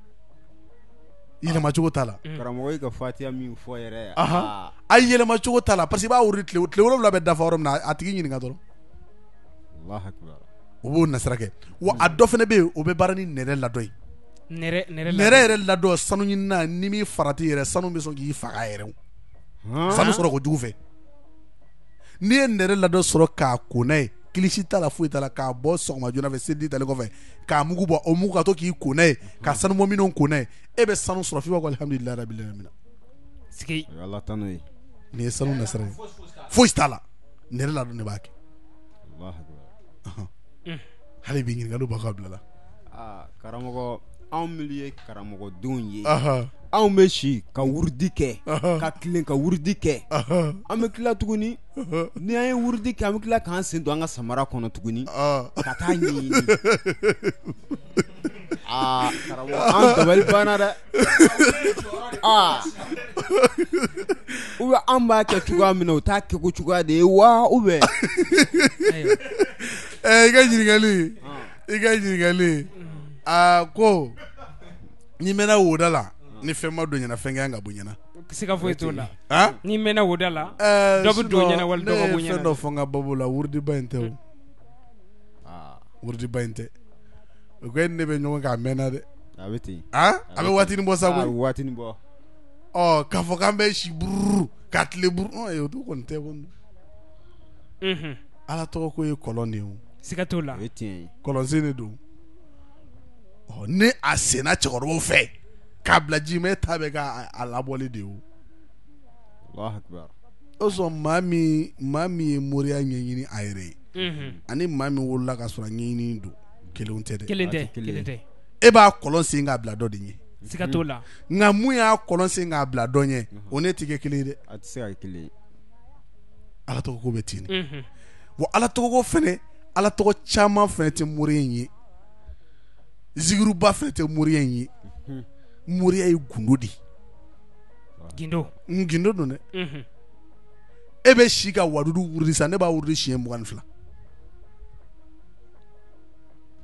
Speaker 2: Yɛlɛmacogo t'a la
Speaker 3: mm. karamɔgɔ ka fatiya min fɔ yɛrɛ a
Speaker 2: yɛlɛmacogo t'a la parce que b'a tile tile wolonwula bɛ dafa yɔrɔ min na a tigi ɲininka dɔrɔn u b'o nasira kɛ wa a dɔ fana bɛ yen o bɛ baara ni nɛrɛ ladɔ ye yɛrɛ ladɔ sanu ɲini ni min farati yɛrɛ sanu bɛ sɔn k'i faga yɛrɛ sanu sɔrɔ ko jugu fɛ n'i ye nɛrɛ ladon sɔrɔ k'a konɛ ye kilisi t'a mhm. eh ah, la foyi t'a la k'a bɔ sɔgɔma joona fɛ selidi talen kɔfɛ k'a mugu bɔ o mugu ka to k'i ko n'a ye ka sanu bɔ minnu ko n'a ye e bɛ sanu sɔrɔ f'i b'a fɔ alihamudulilayi rabi lamina.
Speaker 3: sigi ala tanu ye.
Speaker 2: nin ye sanu nasira ye foyi t'a la nɛrɛ la dun de b'a kɛ. hali hmm. bi ɲininkaliw b'a ka bila la.
Speaker 3: aa ah, karamɔgɔ anw minnu ye karamɔgɔdenw ye.
Speaker 2: anw bɛ si ka wurudi kɛ ka tilen ka wurudi kɛ
Speaker 3: an bɛ tila tuguni ni an ye wurudi kɛ an bɛ tila k'an sen don an ka samara kɔnɔ tuguni
Speaker 2: ka taa ɲɛɲini karamɔgɔ an dabali banna dɛ
Speaker 3: u bɛ an b'a kɛ cogoya min na u t'a kɛko cogoya de ye wa u bɛ
Speaker 2: eh, i ka ɲininkali i ka ɲininkali a ko n'i mɛna woda la Ni fè mwa dwenye na fè nge a nga dwenye na Si ka fwe tou la Ni mena woda la Nè fè nou fè nga babou la Wurdi baynte ou hmm. ah. Wurdi baynte Ekwen nebe nyo mwen ka mena de Ape watin mbo sa ou Ape watin mbo oh, Ka fokan bè yi shi brrrr Katle brrrr oh, mhm. A la tou kwe yi koloni ou Si ka tou la Kolonsi ni dou Ne oh, asena chokor wou fè Kabla jimɛ ta bɛ ka a labɔli de ye o. o sɔn maa min maa min ye moriya ɲɛɲini a yɛrɛ ye mhm. ani maa min wolola ka sɔrɔ a ɲɛɲini don kelenw tɛ dɛ kelen tɛ kelen tɛ e b'a kɔlɔn sen k'a bila dɔ de ɲɛ. siga t'o la. Mhm. nka mun y'a kɔlɔn sen k'a bila dɔ ɲɛ o ne ti kɛ kelen ye dɛ. a ti se ka kɛ kelen ye. ala tɔgɔ ko bɛ ten de. wa ala tɔgɔ ko fɛnɛ ala tɔgɔ caman fɛnɛ tɛ mori in ye zikiruba fɛnɛ tɛ mori in ye moriya ye gundo de gindo n mm, gindo don dɛ e ka wadudu wurudi sa ne b'a wurudi siɲɛ mugan ni fila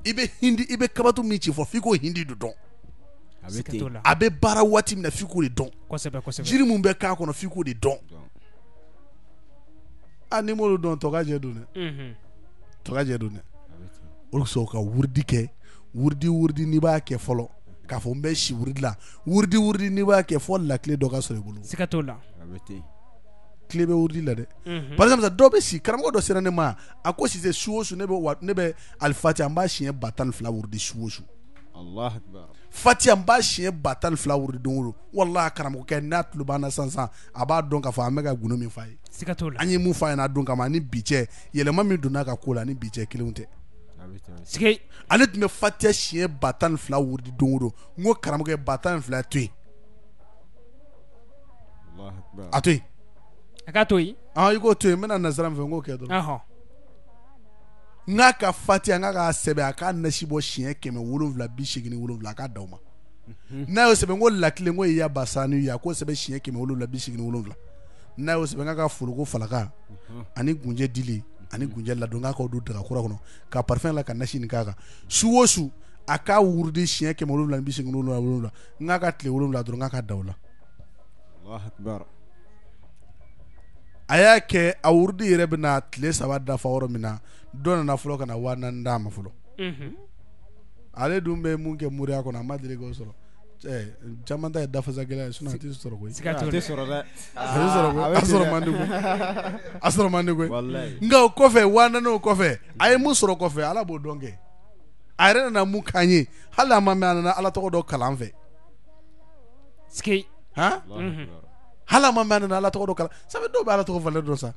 Speaker 2: i bɛ hindi kabatu min ci fɔ f'i ko hindi de dɔn a bɛ baara waati min f'i k'o de dɔn jiri min bɛ k'a kɔnɔ f'i k'o de dɔn a ah, ni m'olu dɔn tɔgɔjɛ don dɛ tɔgɔjɛ don dɛ olu sɔn ka wurudi kɛ wurudi wurudi n'i b'a kɛ fɔlɔ k'a fɔ n bɛ si wurudi la wurudi wurudi n'i b'a kɛ fɔ lakile dɔ ka sɔrɔ i bolo siga t'o la
Speaker 3: a bɛ ten
Speaker 2: tile bɛ wurudi la dɛ mhm. par exemple dɔw bɛ si karamɔgɔ dɔ sera ne ma a ko sise su o su ne bɛ wa ne bɛ alifati an b'a siɲɛ ba tan ni fila wurudi su o su fati an b'a siɲɛ ba tan ni fila wurudi don o don wala karamɔgɔkɛ n'a tulo b'an na sisan sisan a b'a dɔn k'a fɔ an bɛ ka gundo min f'a ye siga t'o la an ye mun f'a ɲɛna a don kama ani bi cɛ yɛlɛma min donna a ka ko la ani bi cɛ kelenw tɛ sigi ale tun bɛ fatiya siɲɛ ba tan ni fila wurudi don o don n ko karamɔgɔ ye ba tan ni fila to yen a to yen a ka to yen ɔn i k'o to yen n bɛna nazara min fɛ n k'o kɛ dɔrɔn n k'a ka fatiya n k'a ka sɛbɛn a k'a nasi bɔ siɲɛ kɛmɛ wolonwula bi seegin ni wolonwula a k'a d'aw ma n'a y'o sɛbɛn n ko lakile n ko iya basa ni ya k'o sɛbɛn siɲɛ kɛmɛ wolonwula bi seegin ni wolonwula n'a y'o sɛbɛn n k'a ka foroko falaka ani gunjɛ dili ani gunjɛ don k'a k'o don daga kura kɔnɔ ka parfɛn la ka nasi nin k'a kan su o su a k'a wurudi siɲɛ kɛmɛ wolonwula ni bi segin wolonwula wolonwula n k'a ka tile wolonwula dɔrɔn n k'a ka da o la a y'a kɛ a wurudi yɛrɛ bɛna tile saba dafa yɔrɔ min na dɔ nana fɔlɔ ka na waa naani d'a ma fɔlɔ mhm. ale dun bɛ mun kɛ muriya kɔnɔ a ma deli k'o sɔrɔ caman ta ye dafafa gɛlɛya sun a tɛ sɔrɔ koyi tɛ sɔrɔ dɛ a sɔrɔ man a sɔrɔ man koyi nka o kɔfɛ w'o kɔfɛ a ye mun sɔrɔ kɔfɛ ala b'o dɔn kɛ a yɛrɛ nana mun k'an ye hali a ma mɛn a nana ala tɔgɔ dɔ kalan fɛ sigi hali a ma mɛn a nana ala tɔgɔ dɔ kalan sanfɛ dɔw bɛ ala tɔgɔ falen dɔ sa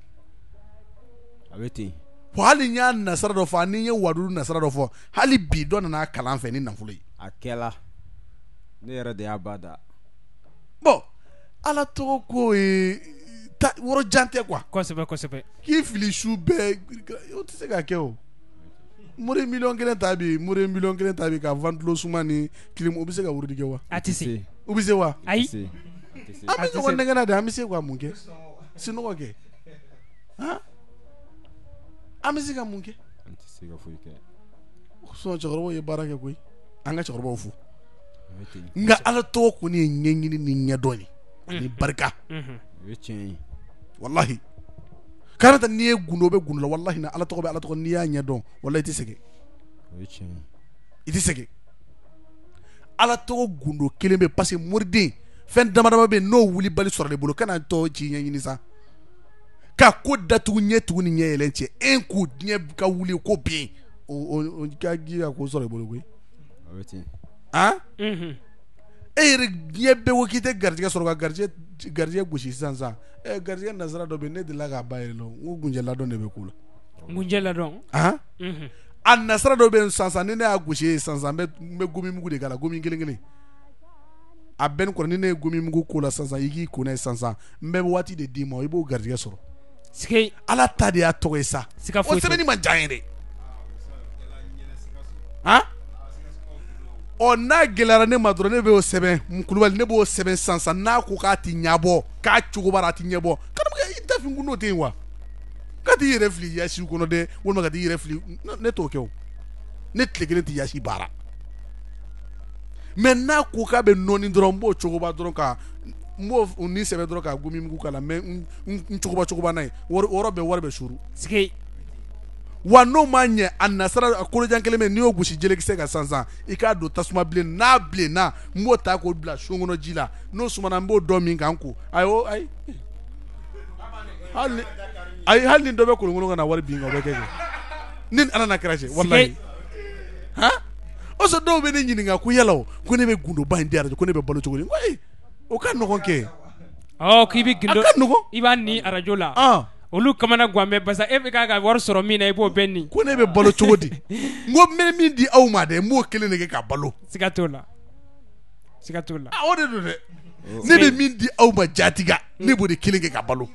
Speaker 2: a bɛ ten fɔ hali n y'a nasara dɔ fɔ ani n ye wadu nasara dɔ fɔ hali bi dɔ nana kalan fɛ ni nafolo ye a kɛla ne yɛrɛ de y'a ba da bɔn ala tɔgɔ ko ye wɔɔrɔjan tɛ kuwa kosɛbɛ kosɛbɛ k'i fili su bɛɛ o tɛ se ka kɛ o mori miliyɔn kelen ta bi mori miliyɔn kelen ta bi ka vantulo suma ni kilimu o bɛ se ka wurudi kɛ wa a tɛ se o bɛ se wa ayi
Speaker 1: an bɛ ɲɔgɔn nɛgɛnna
Speaker 2: de an bɛ se ka mun kɛ sunɔgɔ kɛ an bɛ se ka mun kɛ
Speaker 3: an tɛ se ka foyi kɛ
Speaker 2: sɔn cɛkɔrɔbaw ye baara kɛ koyi an ka cɛkɔrɔbaw fo nka ala tɔgɔ kɔni ye ɲɛɲini ni ɲɛdɔn ye ani barika walahi kana n'i ye gundo bɛ gundo la walahi na ala tɔgɔ bɛ ala tɔgɔ n'i y'a ɲɛdɔn walahi i tɛ sɛgɛn i tɛ sɛgɛn ala tɔgɔ gundo kelen bɛ parce que moriden fɛn dama dama bɛ yen n'o wuli bali sɔrɔ de bolo kana tɔ ci ɲɛɲini sa ka ko datugu ɲɛ tugu ni ɲɛ yɛlɛ cɛ e k'o diɲɛ ka wuli ko bin o o ka ji ko sɔrɔ i bolo koyi. An nasra dobe san e, e mhm. san nene a guchi e san san A ben kwa nene gumi mngu kula san san Iki kuna e san san Mbe wati de dimo e bo garji e soro Alatade a towe sa Osebe ni man jayende An ɔ n'a gɛlɛyara ne ma dɔrɔn ne b'o sɛbɛn kulubali ne b'o sɛbɛn sansan sisan n'a ko k'a ti ɲɛbɔ k'a cogo b'a la a ti ɲɛbɔ karamɔgɔkɛ i dafin kun n'o tɛ yen wa ka t'i yɛrɛ fili yasiw kɔnɔ dɛ walima ka t'i yɛrɛ fili ne t'o kɛ o ne tile kelen tɛ yasi baara mɛ n'a ko k'a bɛ nɔɔni dɔrɔn n b'o cogoba dɔrɔn ka n b'o ni sɛbɛn dɔrɔn ka gomi mugu k'a la mɛ n cogoba cogoba n'a ye wari o yɔrɔ wari bɛ suru sigi wa n'o ma ɲɛ a nasara kolojan kelen bɛ n'i y'o gosi jelekisɛ kan sisan i k'a don tasuma bilen n'a bilenna n b'o ta k'o bila son kɔnɔ ji la n'o sumana n b'o dɔ min k'an ko ayi o ayi hali ayi hali ni dɔ bɛ kolonkolon ka na wari bin kan o bɛ kɛ kɛ ni ala na kɛra cɛ walayi han o sɔ dɔw bɛ ne ɲininka ko yala o ko ne bɛ gundoba in di arajo ko ne bɛ balo cogo di o ka nɔgɔn kɛ. awɔ k'i bɛ gindo a ka nɔgɔn i b'a
Speaker 1: ni arajo la. Ah. olu kamana gwanbɛ basa e, e be ka ka wari sɔrɔ min na i b'o bɛ ni ko ne be balo cogo
Speaker 2: di n ko mɛn min di aw ma dɛ n b'o kelen ne kɛ ka balo siga to la siga mm. to la o de do dɛ ne be min di aw ma jatiga ne b'o de kelen kɛ ka balo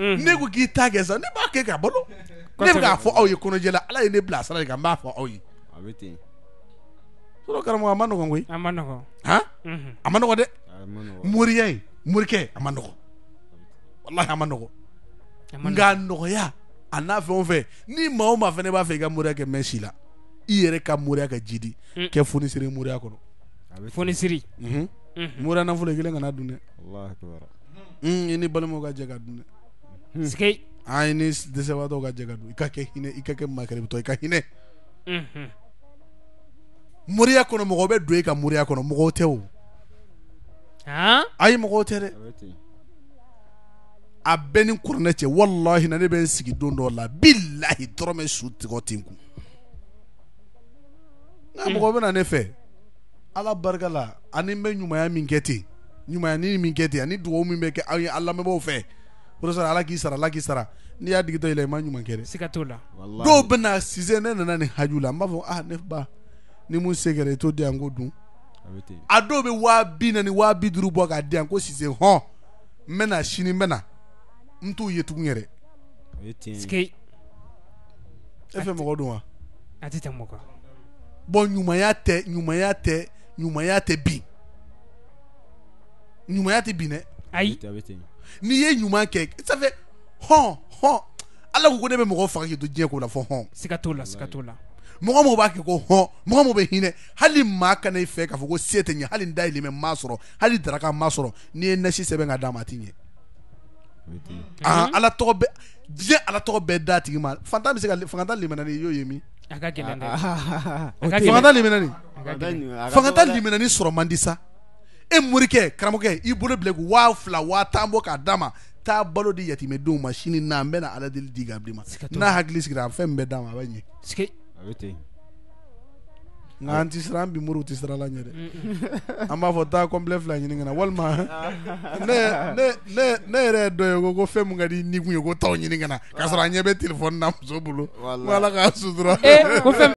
Speaker 2: ne ko k'i ta kɛ sa ne b'a kɛ ka balo ne be k'a fɔ aw ye kɔnɔjɛla ala ye ne bila sara mm-hmm. de ka n b'a fɔ aw ye sɔrɔ karamɔgɔ a ma nɔgɔn koyi a ma nɔgɔn han a ma nɔgɔn dɛ moriya ye morikɛ a ma nɔgɔn wallahi mm. a ma nɔgɔ nka nɔgɔya a n'a fɛn o fɛn ni maa o maa fana b'a fɛ i ka moriya kɛ mɛ si la i yɛrɛ ka moriya ka jidi kɛ fonisere moriya kɔnɔ fonisiri moriya nafolo i kelen kana dun dɛ i ni balimaw ka jɛ ka dun dɛ sike an ye ni dɛsɛbaatɔw ka jɛ ka dun i ka kɛ hinɛ i ka kɛ maakɛrɛbitɔ i ka hinɛ moriya kɔnɔ mɔgɔ bɛ don i ka moriya kɔnɔ mɔgɔw tɛ o ayi mɔgɔw tɛ dɛ a bɛɛ ni kuranɛ cɛ walahi na ne bɛ n sigi don dɔ la bilahi dɔrɔmɛ su tigɛ ten kun nka mm. mɔgɔ bɛ na ne fɛ ala barika la ani n bɛ ɲumanya min kɛ ten ɲumanya min kɛ ten ani dugawu min bɛ kɛ aw ye ala lamɛnbaaw fɛ o ala k'i sara ala k'i sara n'i y'a digi dɔ yɛlɛ i ma ɲuman kɛ dɛ siga t'o la dɔw bɛ na sisan ne nana nin haju la n b'a fɔ ah ne ba ni mun se kɛra i t'o di yan ko dun a dɔw bɛ waa bi naani waa bi duuru bɔ k'a di yan ko sisan hɔn n bɛ na sini n bɛ na. n t'u ye tugun yɛrɛ e fɛ mɔgɔ don wa a tɛ tɛmɛ o kan bɔn ɲumanya tɛ ɲumanya tɛ ɲumanya tɛ bin ɲumanya tɛ bin dɛ ayi n'i ye ɲuman kɛ sanfɛ hɔn hɔn ala ko ko ne bɛ mɔgɔ faga k'i to diɲɛ ko la fɔ hɔn siga t'o la siga t'o la mɔgɔ min b'a kɛ ko hɔn mɔgɔ min bɛ hinɛ hali maa kana i fɛ k'a fɔ ko se tɛ ɲɛ hali n dayirimɛ maa sɔrɔ hali daraka maa sɔrɔ n'i ye nasi sɛbɛn ka d'a ma a ti ɲɛ Ah, mhm. ala tɔgɔ bɛɛ diɲɛ ala tɔgɔ bɛɛ d'a tigi ma fantan bɛ se ka fantan limanani i y'o ye min. a ka gɛlɛn dɛ fantan limanani fantan limanani sɔrɔ man di sa e morikɛ karamɔgɔkɛ i bolo bila k'u waa fila waa tan bɔ k'a d'a ma taa balo di yatimɛdenw ma sini na n bɛna ala deli di ka di ma n'a hakili sigira a fɛn min bɛ d'a ma a bɛ ɲɛ. nka an ah. tɛ siran an bi muru tɛ sira la ɲɛ dɛ an b'a fɔ taa kɔnpilɛ fila ɲini ka na walima ne yɛrɛ ye dɔ ye ko ko fɛn mun ka di ni kun ye ko t'aw ɲini ka na k'a sɔrɔ an ɲɛ bɛ telefɔni na muso bolo ko ala k'a sutura